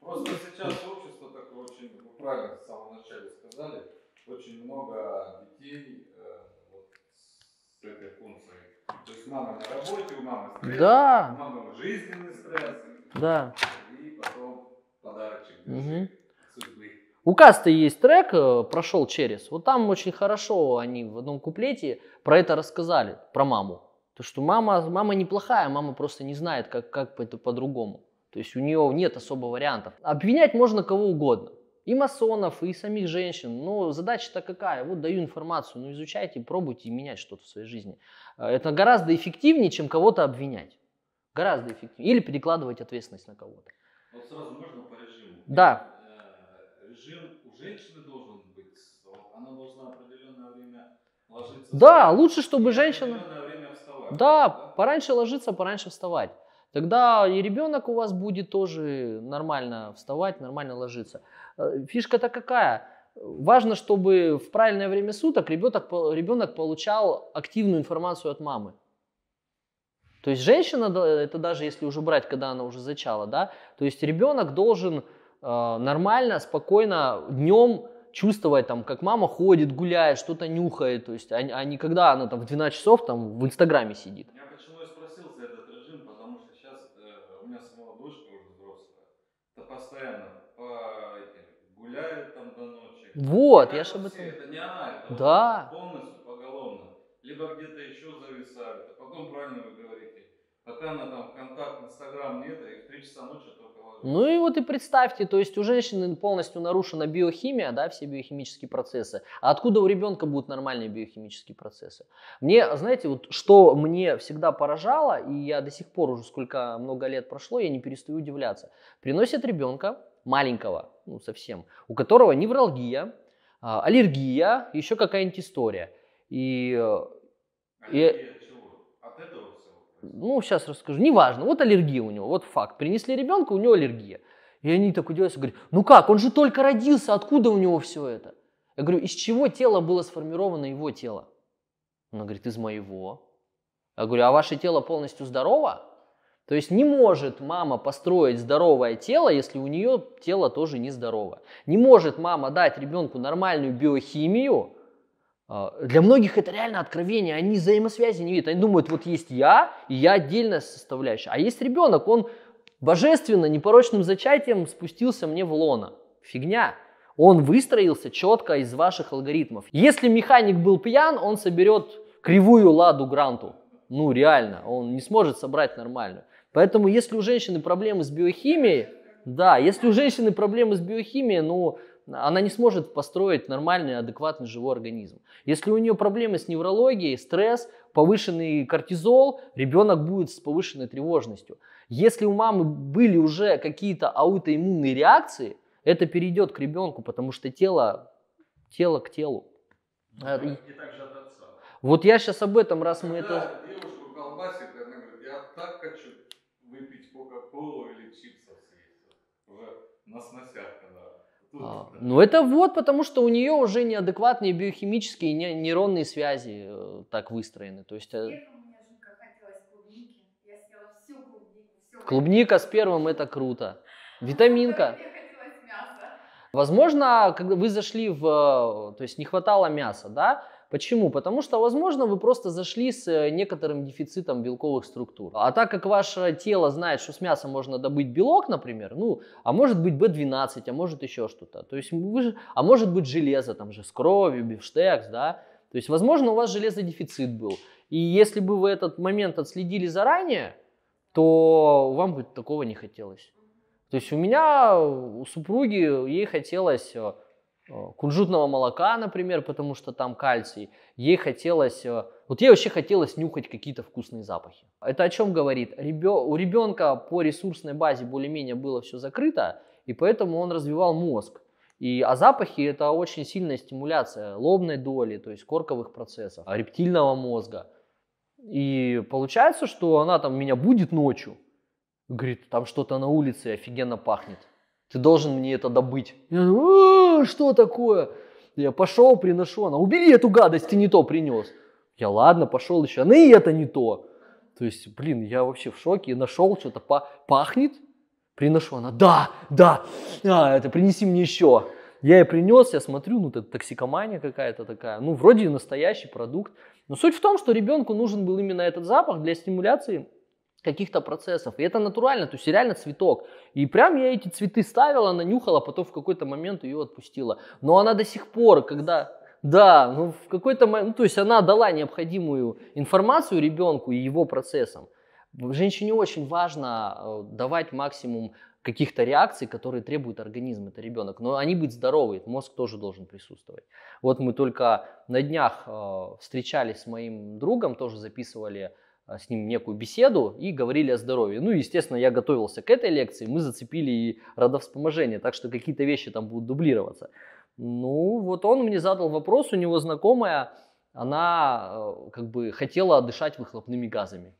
Просто сейчас общество так очень правильно в самом начале сказали, очень много детей э, вот, с этой функцией. То есть мама на работе, у мамы стресс, да. у мамы жизненный стресс. Да. И потом подарочек угу. судьбы. У Каста есть трек э, «Прошел через». Вот там очень хорошо они в одном куплете про это рассказали, про маму. То, что мама, мама неплохая, мама просто не знает, как, как это по-другому. То есть у нее нет особо вариантов. Обвинять можно кого угодно. И масонов, и самих женщин. Но задача-то какая? Вот даю информацию, ну изучайте, пробуйте менять что-то в своей жизни. Э, это гораздо эффективнее, чем кого-то обвинять. Гораздо эффективнее. Или перекладывать ответственность на кого-то. Вот сразу можно по режиму? Да женщины должен быть, она должна определенное время ложиться. Да, лучше, чтобы женщина... Время вставать, да, да, пораньше ложиться, пораньше вставать. Тогда и ребенок у вас будет тоже нормально вставать, нормально ложиться. Э, Фишка-то какая? Важно, чтобы в правильное время суток ребенок, ребенок получал активную информацию от мамы. То есть женщина, это даже если уже брать, когда она уже зачала, да, то есть ребенок должен а, нормально, спокойно днем чувствовать, там, как мама ходит, гуляет, что-то нюхает, то есть, а, а не когда она там в 12 часов там в Инстаграме сидит. Я почему и спросил за этот режим, потому что сейчас э, у меня самого дочка уже взрослая, это постоянно по, эти, гуляет там до ночи. Вот, я же об этом... Это не она, это да. полностью поголовно. Либо где-то еще зависают, а потом правильно вы говорите, Пока она там контакт, инстаграм, нет, и в 3 часа ночи только ложится. Ну и вот и представьте, то есть у женщины полностью нарушена биохимия, да, все биохимические процессы. А откуда у ребенка будут нормальные биохимические процессы? Мне, знаете, вот что мне всегда поражало, и я до сих пор уже сколько много лет прошло, я не перестаю удивляться. Приносят ребенка маленького, ну совсем, у которого невралгия, а, аллергия, еще какая-нибудь история. И, э, аллергия. и ну, сейчас расскажу. Неважно. Вот аллергия у него. Вот факт. Принесли ребенка, у него аллергия. И они так удивляются, говорят, ну как, он же только родился, откуда у него все это? Я говорю, из чего тело было сформировано его тело? Она говорит, из моего. Я говорю, а ваше тело полностью здорово? То есть не может мама построить здоровое тело, если у нее тело тоже нездоровое. Не может мама дать ребенку нормальную биохимию, а, для многих это реально откровение, они взаимосвязи не видят. Они думают, вот есть я, и я отдельная составляющая. А есть ребенок, он божественно, непорочным зачатием спустился мне в лона. Фигня. Он выстроился четко из ваших алгоритмов. Если механик был пьян, он соберет кривую ладу гранту. Ну реально, он не сможет собрать нормальную. Поэтому если у женщины проблемы с биохимией, да, если у женщины проблемы с биохимией, ну она не сможет построить нормальный, адекватный живой организм. Если у нее проблемы с неврологией, стресс, повышенный кортизол, ребенок будет с повышенной тревожностью. Если у мамы были уже какие-то аутоиммунные реакции, это перейдет к ребенку, потому что тело, тело к телу. Ну, э, и, а, и вот я сейчас об этом, раз Когда мы это... Девушку колбасит, она говорит, я так хочу выпить кока-колу или чипсов съесть. Уже на а, ну это вот потому, что у нее уже неадекватные биохимические не, нейронные связи э, так выстроены. То есть, э, клубника с первым это круто. Витаминка. Возможно, когда вы зашли в, э, то есть не хватало мяса, да, Почему? Потому что, возможно, вы просто зашли с э, некоторым дефицитом белковых структур. А так как ваше тело знает, что с мяса можно добыть белок, например, ну, а может быть B12, а может еще что-то. То есть вы же, а может быть железо, там же с кровью, бифштекс, да. То есть, возможно, у вас железодефицит был. И если бы вы этот момент отследили заранее, то вам бы такого не хотелось. То есть у меня, э, у супруги, ей хотелось э, Э, кунжутного молока, например, потому что там кальций. Ей хотелось, э, вот ей вообще хотелось нюхать какие-то вкусные запахи. Это о чем говорит? Ребе, у ребенка по ресурсной базе более-менее было все закрыто, и поэтому он развивал мозг. И, а запахи – это очень сильная стимуляция лобной доли, то есть корковых процессов, рептильного мозга. И получается, что она там меня будет ночью, говорит, там что-то на улице офигенно пахнет, ты должен мне это добыть. Я что, такое? Я пошел, приношу. Она, убери эту гадость, ты не то принес. Я, ладно, пошел еще. Она и это не то. То есть, блин, я вообще в шоке. Нашел что-то, пахнет, приношу. Она, да, да, а, это принеси мне еще. Я ей принес, я смотрю, ну, это токсикомания какая-то такая. Ну, вроде настоящий продукт. Но суть в том, что ребенку нужен был именно этот запах для стимуляции каких-то процессов. И это натурально, то есть реально цветок. И прям я эти цветы ставила, она нюхала потом в какой-то момент ее отпустила. Но она до сих пор, когда... Да, ну в какой-то момент, ну, то есть она дала необходимую информацию ребенку и его процессам. Женщине очень важно э, давать максимум каких-то реакций, которые требует организм, это ребенок. Но они быть здоровы, мозг тоже должен присутствовать. Вот мы только на днях э, встречались с моим другом, тоже записывали а, с ним некую беседу и говорили о здоровье. Ну, естественно, я готовился к этой лекции, мы зацепили и родовспоможение, так что какие-то вещи там будут дублироваться. Ну, вот он мне задал вопрос, у него знакомая, она э, как бы хотела дышать выхлопными газами.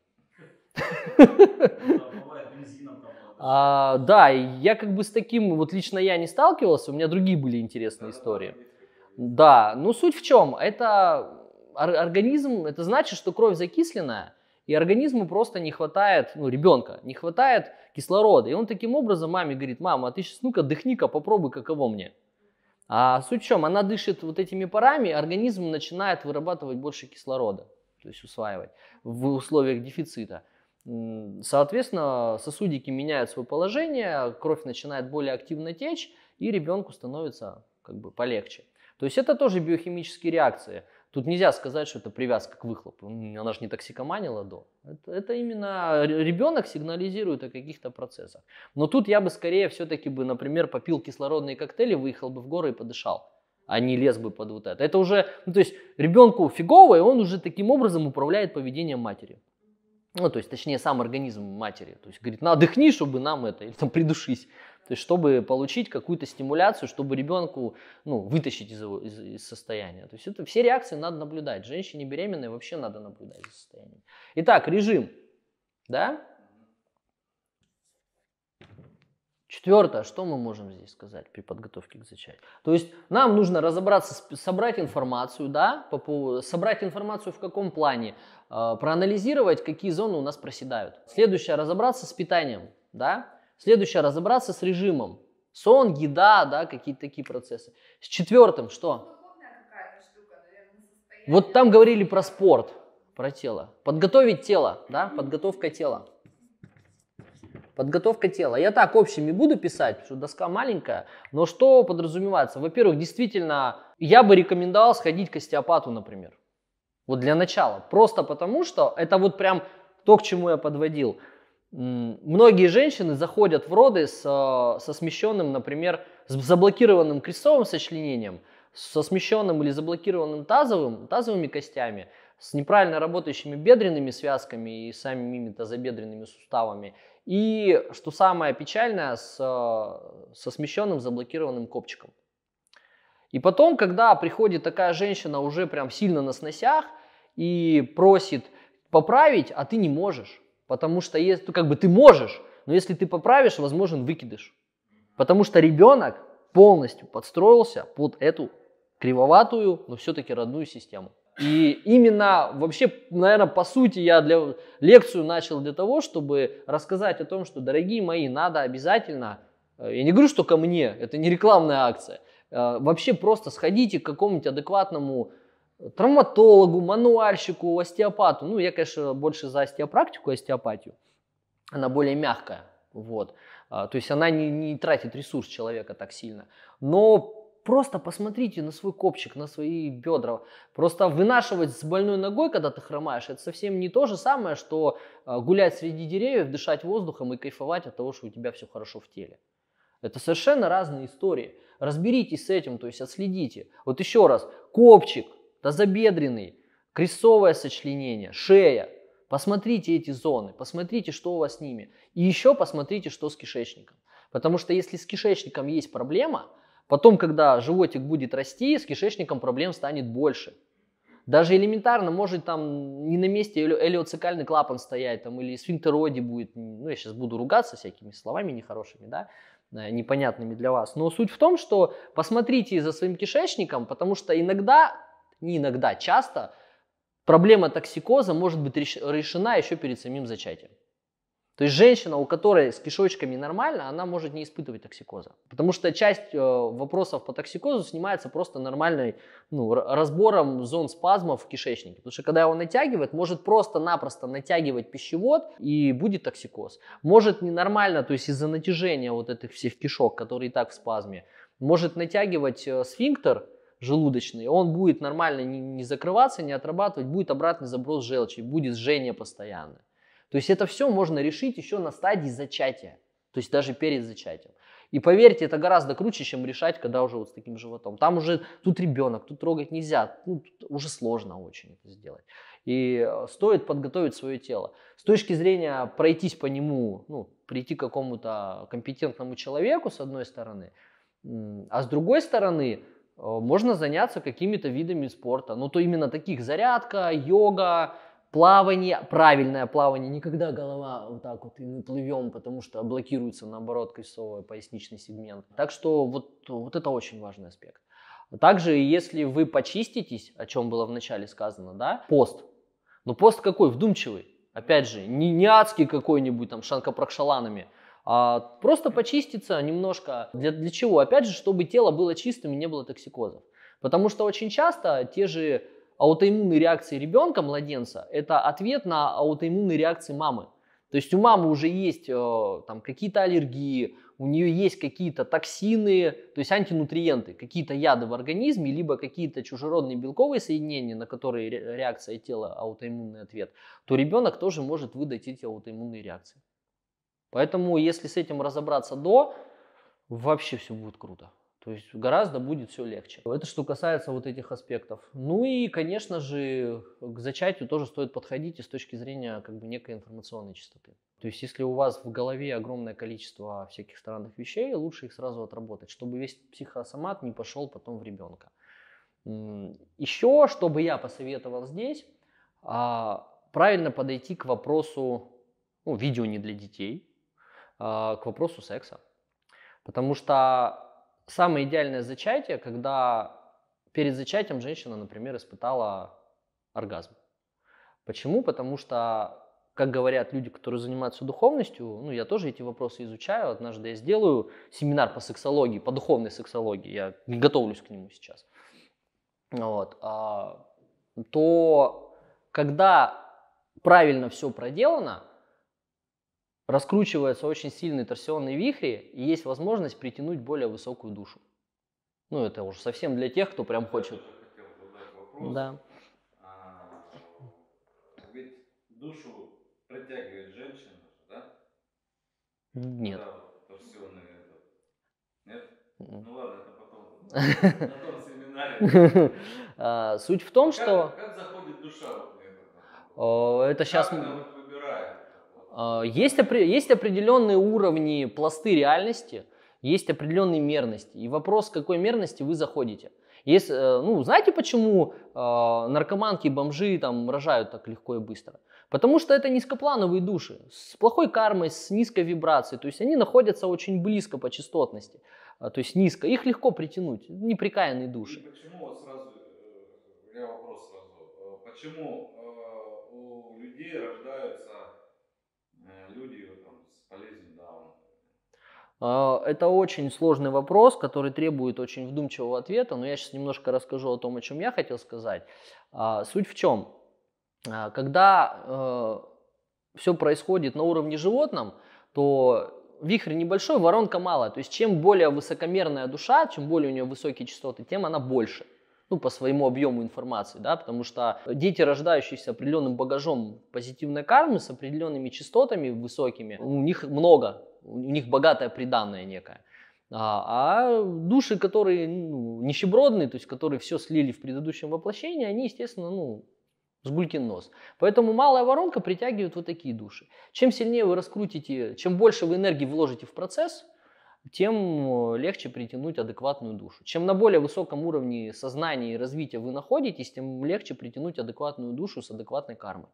Ну, а, да, я как бы с таким, вот лично я не сталкивался, у меня другие были интересные истории. Да, ну суть в чем, это организм, это значит, что кровь закисленная, и организму просто не хватает, ну, ребенка, не хватает кислорода. И он таким образом маме говорит, мама, а ты сейчас, ну-ка, дыхни-ка, попробуй, каково мне. А суть в чем? Она дышит вот этими парами, организм начинает вырабатывать больше кислорода, то есть усваивать в условиях дефицита. Соответственно, сосудики меняют свое положение, кровь начинает более активно течь, и ребенку становится как бы полегче. То есть это тоже биохимические реакции. Тут нельзя сказать, что это привязка к выхлопу. Она же не токсикоманила до. Это, это именно ребенок сигнализирует о каких-то процессах. Но тут я бы скорее все-таки бы, например, попил кислородные коктейли, выехал бы в горы и подышал а не лез бы под вот это. Это уже, ну, то есть ребенку фигово, и он уже таким образом управляет поведением матери. Ну, то есть, точнее, сам организм матери. То есть, говорит, надо дыхни, чтобы нам это, или там придушись. То есть, чтобы получить какую-то стимуляцию, чтобы ребенку ну, вытащить из, из, из состояния. То есть, это все реакции надо наблюдать. Женщине беременной вообще надо наблюдать за состоянием. Итак, режим. Да? Четвертое, что мы можем здесь сказать при подготовке к зачатию? То есть нам нужно разобраться, собрать информацию, да, по поводу, собрать информацию в каком плане, э, проанализировать, какие зоны у нас проседают. Следующее, разобраться с питанием, да, Следующее, разобраться с режимом. Сон, еда, да, какие-то такие процессы. С четвертым, что? Вот там говорили про спорт, про тело. Подготовить тело, да, подготовка тела. Подготовка тела. Я так общими буду писать, потому что доска маленькая, но что подразумевается? Во-первых, действительно, я бы рекомендовал сходить к остеопату, например. Вот для начала. Просто потому, что это вот прям то, к чему я подводил. Многие женщины заходят в роды со, э, со смещенным, например, с заблокированным крестовым сочленением, со смещенным или заблокированным тазовым, тазовыми костями, с неправильно работающими бедренными связками и самими тазобедренными суставами. И, что самое печальное, с, э, со смещенным заблокированным копчиком. И потом, когда приходит такая женщина уже прям сильно на сносях и просит поправить, а ты не можешь. Потому что есть, ну, как бы ты можешь, но если ты поправишь, возможен выкидыш. Потому что ребенок полностью подстроился под эту кривоватую, но все-таки родную систему. И именно вообще, наверное, по сути я для, лекцию начал для того, чтобы рассказать о том, что, дорогие мои, надо обязательно, э, я не говорю, что ко мне, это не рекламная акция, э, вообще просто сходите к какому-нибудь адекватному травматологу, мануальщику, остеопату. Ну, я, конечно, больше за остеопрактику, остеопатию. Она более мягкая. Вот. А, то есть она не, не тратит ресурс человека так сильно. Но просто посмотрите на свой копчик, на свои бедра. Просто вынашивать с больной ногой, когда ты хромаешь, это совсем не то же самое, что а, гулять среди деревьев, дышать воздухом и кайфовать от того, что у тебя все хорошо в теле. Это совершенно разные истории. Разберитесь с этим, то есть отследите. Вот еще раз, копчик, тазобедренный, крестовое сочленение, шея. Посмотрите эти зоны, посмотрите, что у вас с ними. И еще посмотрите, что с кишечником. Потому что если с кишечником есть проблема, потом, когда животик будет расти, с кишечником проблем станет больше. Даже элементарно может там не на месте элиоцикальный клапан стоять, там, или сфинктероиде будет, ну я сейчас буду ругаться всякими словами нехорошими, да, э, непонятными для вас. Но суть в том, что посмотрите за своим кишечником, потому что иногда не иногда, часто проблема токсикоза может быть решена еще перед самим зачатием. То есть женщина, у которой с кишочками нормально, она может не испытывать токсикоза. Потому что часть э, вопросов по токсикозу снимается просто нормальной ну, разбором зон спазмов в кишечнике. Потому что когда его натягивает, может просто-напросто натягивать пищевод и будет токсикоз. Может ненормально, то есть из-за натяжения вот этих всех кишок, которые и так в спазме, может натягивать э, сфинктер, желудочный, он будет нормально не, не закрываться, не отрабатывать, будет обратный заброс желчи, будет жжение постоянное. То есть это все можно решить еще на стадии зачатия, то есть даже перед зачатием. И поверьте, это гораздо круче, чем решать, когда уже вот с таким животом. Там уже тут ребенок, тут трогать нельзя, ну, тут уже сложно очень это сделать. И э, стоит подготовить свое тело. С точки зрения пройтись по нему, ну, прийти к какому-то компетентному человеку, с одной стороны, а с другой стороны, Э, можно заняться какими-то видами спорта. Ну, то именно таких зарядка, йога, плавание, правильное плавание. Никогда голова вот так вот и мы плывем, потому что блокируется, наоборот, крестцовый поясничный сегмент. Так что вот, вот это очень важный аспект. Также, если вы почиститесь, о чем было вначале сказано, да, пост. Но ну, пост какой? Вдумчивый. Опять же, не, не адский какой-нибудь там шанкопракшаланами, а просто почиститься немножко. Для, для чего? Опять же, чтобы тело было чистым и не было токсикозов. Потому что очень часто те же аутоиммунные реакции ребенка, младенца, это ответ на аутоиммунные реакции мамы. То есть у мамы уже есть э, там какие-то аллергии, у нее есть какие-то токсины, то есть антинутриенты, какие-то яды в организме, либо какие-то чужеродные белковые соединения, на которые реакция тела аутоиммунный ответ, то ребенок тоже может выдать эти аутоиммунные реакции. Поэтому, если с этим разобраться до, вообще все будет круто. То есть гораздо будет все легче. Это что касается вот этих аспектов. Ну и, конечно же, к зачатию тоже стоит подходить и с точки зрения как бы некой информационной чистоты. То есть если у вас в голове огромное количество всяких странных вещей, лучше их сразу отработать, чтобы весь психосомат не пошел потом в ребенка. Еще, что бы я посоветовал здесь, а, правильно подойти к вопросу, ну, видео не для детей, а, к вопросу секса. Потому что самое идеальное зачатие, когда перед зачатием женщина, например, испытала оргазм. Почему? Потому что, как говорят люди, которые занимаются духовностью, ну, я тоже эти вопросы изучаю. Однажды я сделаю семинар по сексологии, по духовной сексологии, я готовлюсь к нему сейчас. Вот. А, то когда правильно все проделано – раскручиваются очень сильные торсионные вихри, и есть возможность притянуть более высокую душу. Ну, это уже совсем для тех, кто прям хочет. Да. А, ведь душу притягивает женщина, да? Нет. торсионные. Нет? Ну ладно, это потом. Потом [laughs] семинаре. [laughs] А, суть в том, что... Как заходит душа? Это сейчас... А, есть, есть определенные уровни пласты реальности, есть определенные мерности. И вопрос, к какой мерности вы заходите. Есть, э, ну, знаете, почему а, наркоманки, и бомжи там рожают так легко и быстро? Потому что это низкоплановые души с плохой кармой, с низкой вибрацией. То есть они находятся очень близко по частотности. А, то есть низко. Их легко притянуть. Неприкаянные души. И почему вот сразу, э, я вопрос сразу. Э, почему у людей рождаются Э, люди там, с болезнью Дауна? А, это очень сложный вопрос, который требует очень вдумчивого ответа, но я сейчас немножко расскажу о том, о чем я хотел сказать. А, суть в чем? А, когда э, все происходит на уровне животном, то вихрь небольшой, воронка малая. То есть чем более высокомерная душа, чем более у нее высокие частоты, тем она больше ну, по своему объему информации, да, потому что дети, рождающиеся определенным багажом позитивной кармы, с определенными частотами высокими, у них много, у них богатое приданное некое. А, а души, которые ну, нищебродные, то есть которые все слили в предыдущем воплощении, они, естественно, ну, сгулькин нос. Поэтому малая воронка притягивает вот такие души. Чем сильнее вы раскрутите, чем больше вы энергии вложите в процесс – тем э, легче притянуть адекватную душу. Чем на более высоком уровне сознания и развития вы находитесь, тем легче притянуть адекватную душу с адекватной кармой.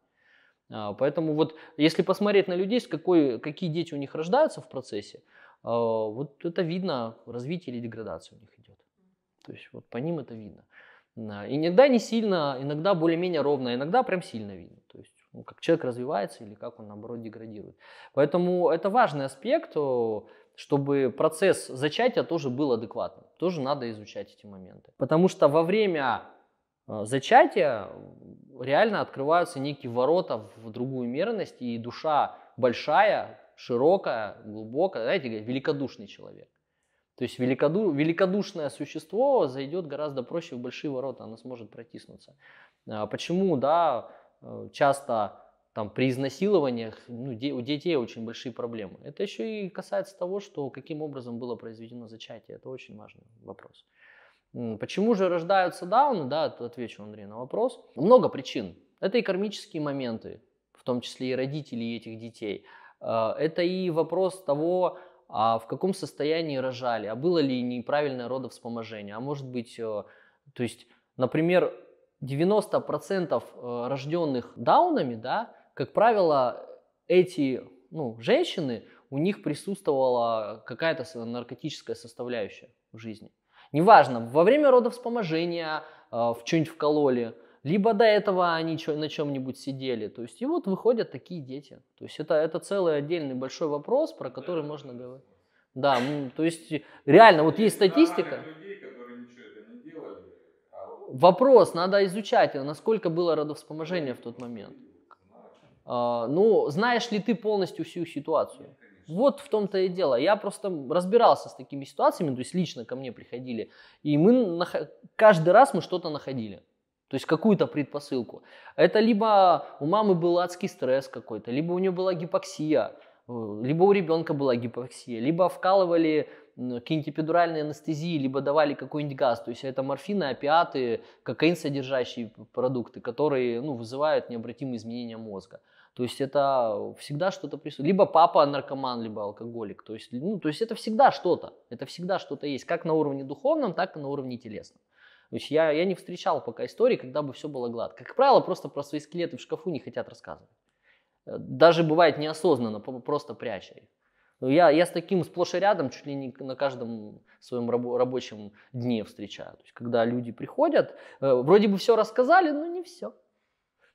А, поэтому вот если посмотреть на людей, с какой, какие дети у них рождаются в процессе, а, вот это видно, развитие или деградация у них идет. То есть вот по ним это видно. Иногда не сильно, иногда более-менее ровно, а иногда прям сильно видно. То есть ну, как человек развивается или как он наоборот деградирует. Поэтому это важный аспект, чтобы процесс зачатия тоже был адекватным. Тоже надо изучать эти моменты. Потому что во время э, зачатия реально открываются некие ворота в другую мерность, и душа большая, широкая, глубокая, знаете, великодушный человек. То есть великоду, великодушное существо зайдет гораздо проще в большие ворота, оно сможет протиснуться. А почему, да, э, часто там при изнасилованиях ну, де, у детей очень большие проблемы. Это еще и касается того, что каким образом было произведено зачатие. Это очень важный вопрос. Почему же рождаются дауны? Да, отвечу, Андрей, на вопрос. Много причин. Это и кармические моменты, в том числе и родители этих детей. Э, это и вопрос того, а в каком состоянии рожали, а было ли неправильное родовспоможение, а может быть, э, то есть, например, 90% э, рожденных даунами, да, как правило, эти ну, женщины, у них присутствовала какая-то наркотическая составляющая в жизни. Неважно, во время родовспоможения э, в что-нибудь вкололи, либо до этого они чё, на чем-нибудь сидели. То есть, и вот выходят такие дети. То есть, это, это целый отдельный большой вопрос, про который да, можно говорить. Да, ну, то есть, реально, вот есть статистика. А вопрос, надо изучать, насколько было родовспоможение в тот момент. А, ну, знаешь ли ты полностью всю ситуацию? Ну, вот в том-то и дело. Я просто разбирался с такими ситуациями, то есть лично ко мне приходили, и мы каждый раз мы что-то находили. То есть какую-то предпосылку. Это либо у мамы был адский стресс какой-то, либо у нее была гипоксия, э, либо у ребенка была гипоксия, либо вкалывали какие-нибудь эпидуральные анестезии, либо давали какой-нибудь газ. То есть это морфины, опиаты, кокаин содержащие продукты, которые ну, вызывают необратимые изменения мозга. То есть это всегда что-то присутствует. Либо папа наркоман, либо алкоголик. То есть, ну, то есть это всегда что-то. Это всегда что-то есть. Как на уровне духовном, так и на уровне телесном. То есть я, я не встречал пока истории, когда бы все было гладко. Как правило, просто про свои скелеты в шкафу не хотят рассказывать. Э, даже бывает неосознанно, просто пряча их. Ну, я, я с таким сплошь и рядом чуть ли не на каждом своем рабо- рабочем дне встречаю. То есть, когда люди приходят, э, вроде бы все рассказали, но не все.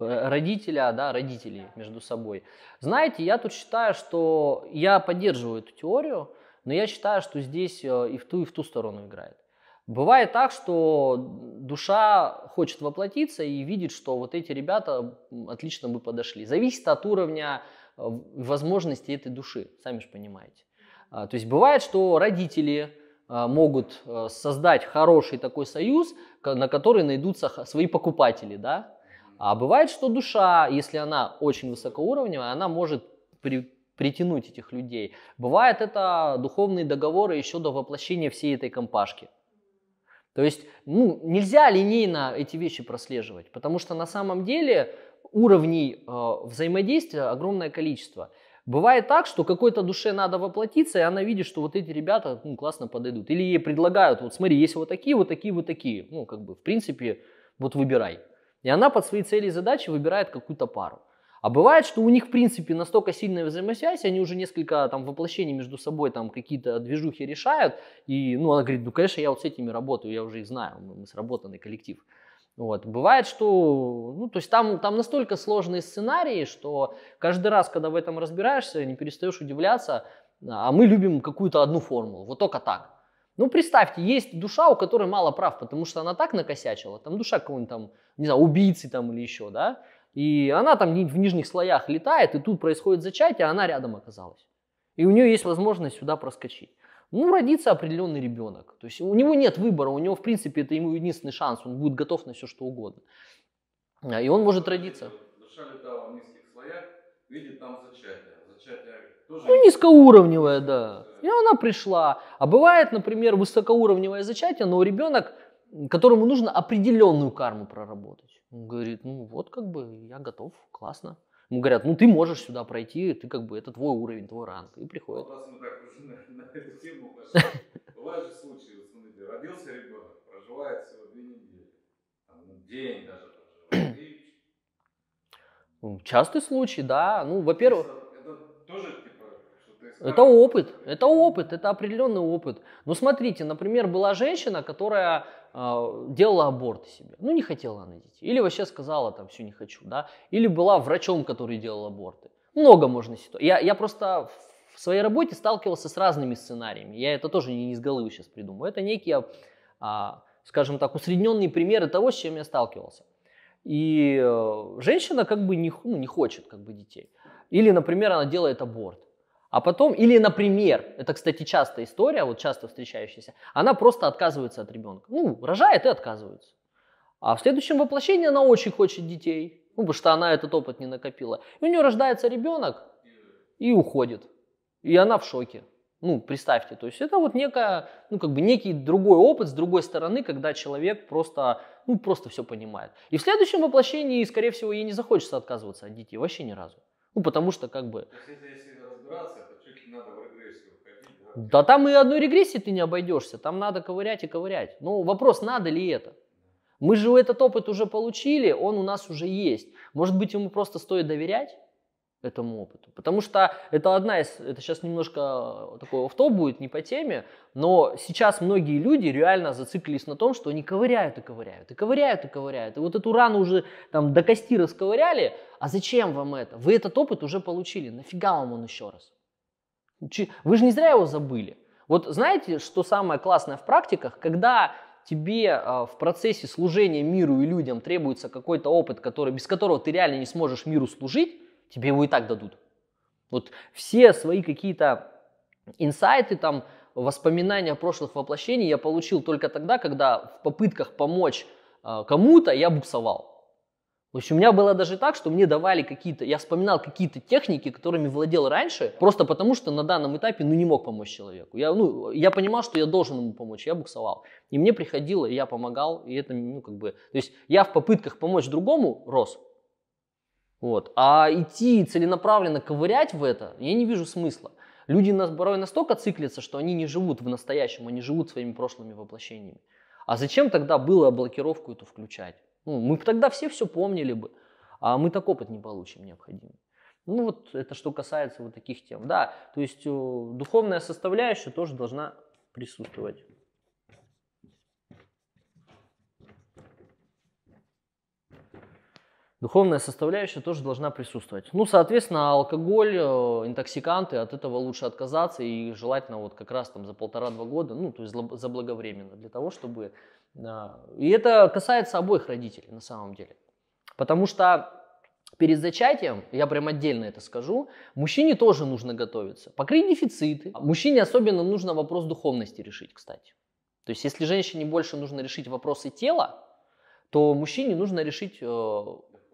Э, родителя, да, родителей между собой. Знаете, я тут считаю, что я поддерживаю эту теорию, но я считаю, что здесь э, и в ту, и в ту сторону играет. Бывает так, что душа хочет воплотиться и видит, что вот эти ребята отлично бы подошли. Зависит от уровня э, возможностей этой души, сами же понимаете. А, то есть бывает, что родители могут создать хороший такой союз, на который найдутся свои покупатели, да, а бывает, что душа, если она очень высокоуровневая, она может при, притянуть этих людей. Бывает это духовные договоры еще до воплощения всей этой компашки. То есть ну, нельзя линейно эти вещи прослеживать, потому что на самом деле уровней э, взаимодействия огромное количество. Бывает так, что какой-то душе надо воплотиться, и она видит, что вот эти ребята ну, классно подойдут. Или ей предлагают, вот смотри, есть вот такие, вот такие, вот такие. Ну, как бы, в принципе, вот выбирай. И она под свои цели и задачи выбирает какую-то пару. А бывает, что у них, в принципе, настолько сильная взаимосвязь, они уже несколько там воплощений между собой там какие-то движухи решают, и, ну, она говорит, ну, конечно, я вот с этими работаю, я уже их знаю, мы, мы сработанный коллектив. Вот. Бывает, что, ну, то есть там, там настолько сложные сценарии, что каждый раз, когда в этом разбираешься, не перестаешь удивляться, а мы любим какую-то одну формулу, вот только так. Ну, представьте, есть душа, у которой мало прав, потому что она так накосячила, там душа какого-нибудь там, не знаю, убийцы там или еще, да, и она там в нижних слоях летает, и тут происходит зачатие, а она рядом оказалась. И у нее есть возможность сюда проскочить. Ну, родится определенный ребенок. То есть у него нет выбора, у него, в принципе, это ему единственный шанс, он будет готов на все, что угодно. А, и он может родиться. Душа летала в низких слоях, видит там зачатие. Зачатие тоже... Ну, низкоуровневое, да. И она пришла. А бывает, например, высокоуровневое зачатие, но ребенок, которому нужно определенную карму проработать. Он говорит, ну вот как бы я готов, классно. Ему говорят, ну ты можешь сюда пройти, ты как бы, это твой уровень, твой ранг. И приходит. Вот Бывают же случаи, смотрите, родился ребенок, проживает всего две недели, ну, день даже проживает. Частый случай, да. Ну, во-первых, это опыт, это опыт, это определенный опыт. Ну смотрите, например, была женщина, которая э, делала аборт себе. Ну не хотела она детей. Или вообще сказала там все не хочу, да. Или была врачом, который делал аборты. Много можно ситуаций. Я, я просто в своей работе сталкивался с разными сценариями. Я это тоже не из головы сейчас придумаю. Это некие, э, а, скажем так, усредненные примеры того, с чем я сталкивался. И э, женщина как бы не, ну, не хочет как бы детей. Или, например, она делает аборт. А потом, или, например, это, кстати, частая история, вот часто встречающаяся, она просто отказывается от ребенка. Ну, рожает и отказывается. А в следующем воплощении она очень хочет детей, ну, потому что она этот опыт не накопила. И у нее рождается ребенок и уходит. И она в шоке. Ну, представьте, то есть это вот некая, ну, как бы некий другой опыт с другой стороны, когда человек просто, ну, просто все понимает. И в следующем воплощении, скорее всего, ей не захочется отказываться от детей вообще ни разу. Ну, потому что как бы... Если разбираться, да там и одной регрессии ты не обойдешься, там надо ковырять и ковырять. Ну, вопрос, надо ли это? Мы же этот опыт уже получили, он у нас уже есть. Может быть, ему просто стоит доверять? этому опыту. Потому что это одна из, это сейчас немножко э, такое авто будет, не по теме, но сейчас многие люди реально зациклились на том, что они ковыряют и ковыряют, и ковыряют и ковыряют. И вот эту рану уже там до кости расковыряли, а зачем вам это? Вы этот опыт уже получили, нафига вам он еще раз? Вы же не зря его забыли. Вот знаете, что самое классное в практиках? Когда тебе а, в процессе служения миру и людям требуется какой-то опыт, который, без которого ты реально не сможешь миру служить, тебе его и так дадут. Вот все свои какие-то инсайты, там, воспоминания прошлых воплощений я получил только тогда, когда в попытках помочь а, кому-то я буксовал. То есть у меня было даже так, что мне давали какие-то, я вспоминал какие-то техники, которыми владел раньше, просто потому что на данном этапе ну не мог помочь человеку. Я, ну, я понимал, что я должен ему помочь, я буксовал. И мне приходило, я помогал, и это, ну как бы, то есть я в попытках помочь другому рос, вот. А идти целенаправленно ковырять в это, я не вижу смысла. Люди нас порой настолько циклятся, что они не живут в настоящем, они живут своими прошлыми воплощениями. А зачем тогда было блокировку эту включать? Ну, мы тогда все все помнили бы, а мы так опыт не получим необходимый. Ну вот это что касается вот таких тем. Да, то есть э, духовная составляющая тоже должна присутствовать. Духовная составляющая тоже должна присутствовать. Ну, соответственно, алкоголь, э, интоксиканты, от этого лучше отказаться и желательно вот как раз там за полтора-два года, ну, то есть заблаговременно, для того, чтобы а, и это касается обоих родителей на самом деле. Потому что перед зачатием, я прям отдельно это скажу, мужчине тоже нужно готовиться. Покрыть дефициты. Мужчине особенно нужно вопрос духовности решить, кстати. То есть, если женщине больше нужно решить вопросы тела, то мужчине нужно решить э,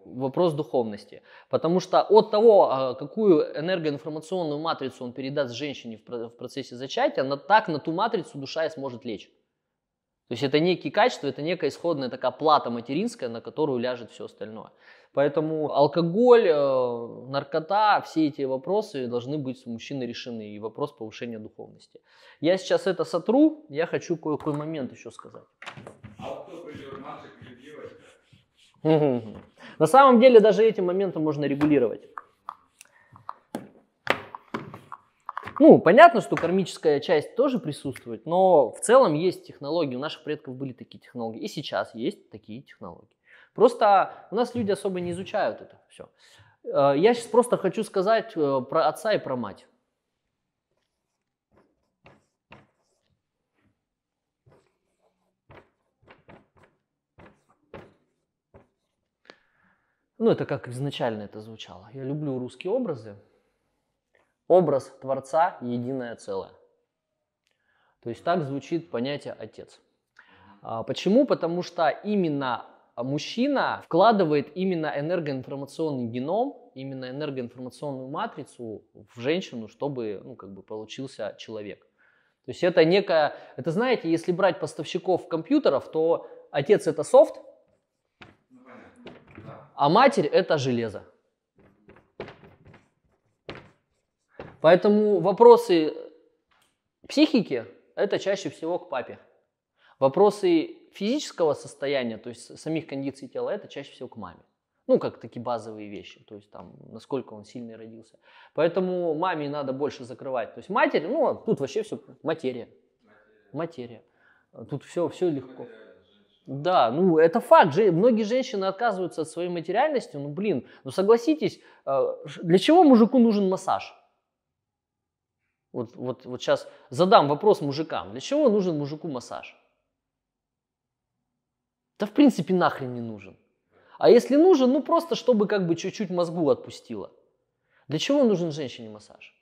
вопрос духовности. Потому что от того, а, какую энергоинформационную матрицу он передаст женщине в процессе зачатия, на, так на ту матрицу душа и сможет лечь. То есть это некие качества, это некая исходная такая плата материнская, на которую ляжет все остальное. Поэтому алкоголь, э, наркота, все эти вопросы должны быть у мужчины решены. И вопрос повышения духовности. Я сейчас это сотру, я хочу кое-какой момент еще сказать. А кто придет, мальчик, На самом деле даже эти моменты можно регулировать. Ну, понятно, что кармическая часть тоже присутствует, но в целом есть технологии. У наших предков были такие технологии. И сейчас есть такие технологии. Просто у нас люди особо не изучают это все. Э, я сейчас просто хочу сказать э, про отца и про мать. Ну, это как изначально это звучало. Я люблю русские образы. Образ Творца – единое целое. То есть так звучит понятие «отец». А почему? Потому что именно мужчина вкладывает именно энергоинформационный геном, именно энергоинформационную матрицу в женщину, чтобы ну, как бы получился человек. То есть это некая, это знаете, если брать поставщиков компьютеров, то отец это софт, ну, а матерь это железо. Поэтому вопросы психики – это чаще всего к папе. Вопросы физического состояния, то есть самих кондиций тела, это чаще всего к маме. Ну, как такие базовые вещи, то есть там, насколько он сильный родился. Поэтому маме надо больше закрывать. То есть матери, ну, а тут вообще все материя. Материя. Тут все, все легко. Да, ну это факт. Же, многие женщины отказываются от своей материальности. Ну блин, ну согласитесь, э, для чего мужику нужен массаж? Вот, вот, вот сейчас задам вопрос мужикам. Для чего нужен мужику массаж? Да в принципе нахрен не нужен. А если нужен, ну просто чтобы как бы чуть-чуть мозгу отпустило. Для чего нужен женщине массаж?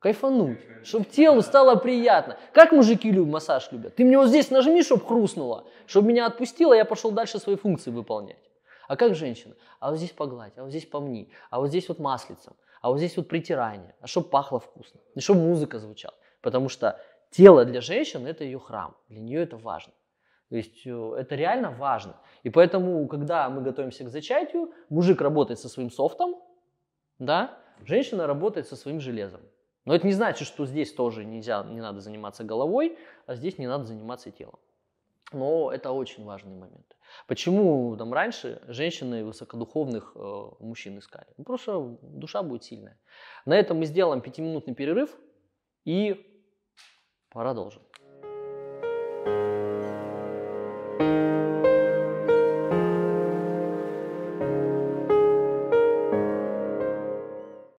Кайфануть, чтобы телу стало приятно. Как мужики любят массаж любят? Ты мне вот здесь нажми, чтобы хрустнуло, чтобы меня отпустило, я пошел дальше свои функции выполнять. А как женщина? А вот здесь погладь, а вот здесь помни, а вот здесь вот маслицем. А вот здесь вот притирание, а чтобы пахло вкусно, и чтобы музыка звучала. Потому что тело для женщин – это ее храм, для нее это важно. То есть э, это реально важно. И поэтому, когда мы готовимся к зачатию, мужик работает со своим софтом, да, женщина работает со своим железом. Но это не значит, что здесь тоже нельзя, не надо заниматься головой, а здесь не надо заниматься телом. Но это очень важный момент. Почему там раньше женщины высокодуховных э, мужчин искали? Ну, просто душа будет сильная. На этом мы сделаем пятиминутный перерыв и продолжим.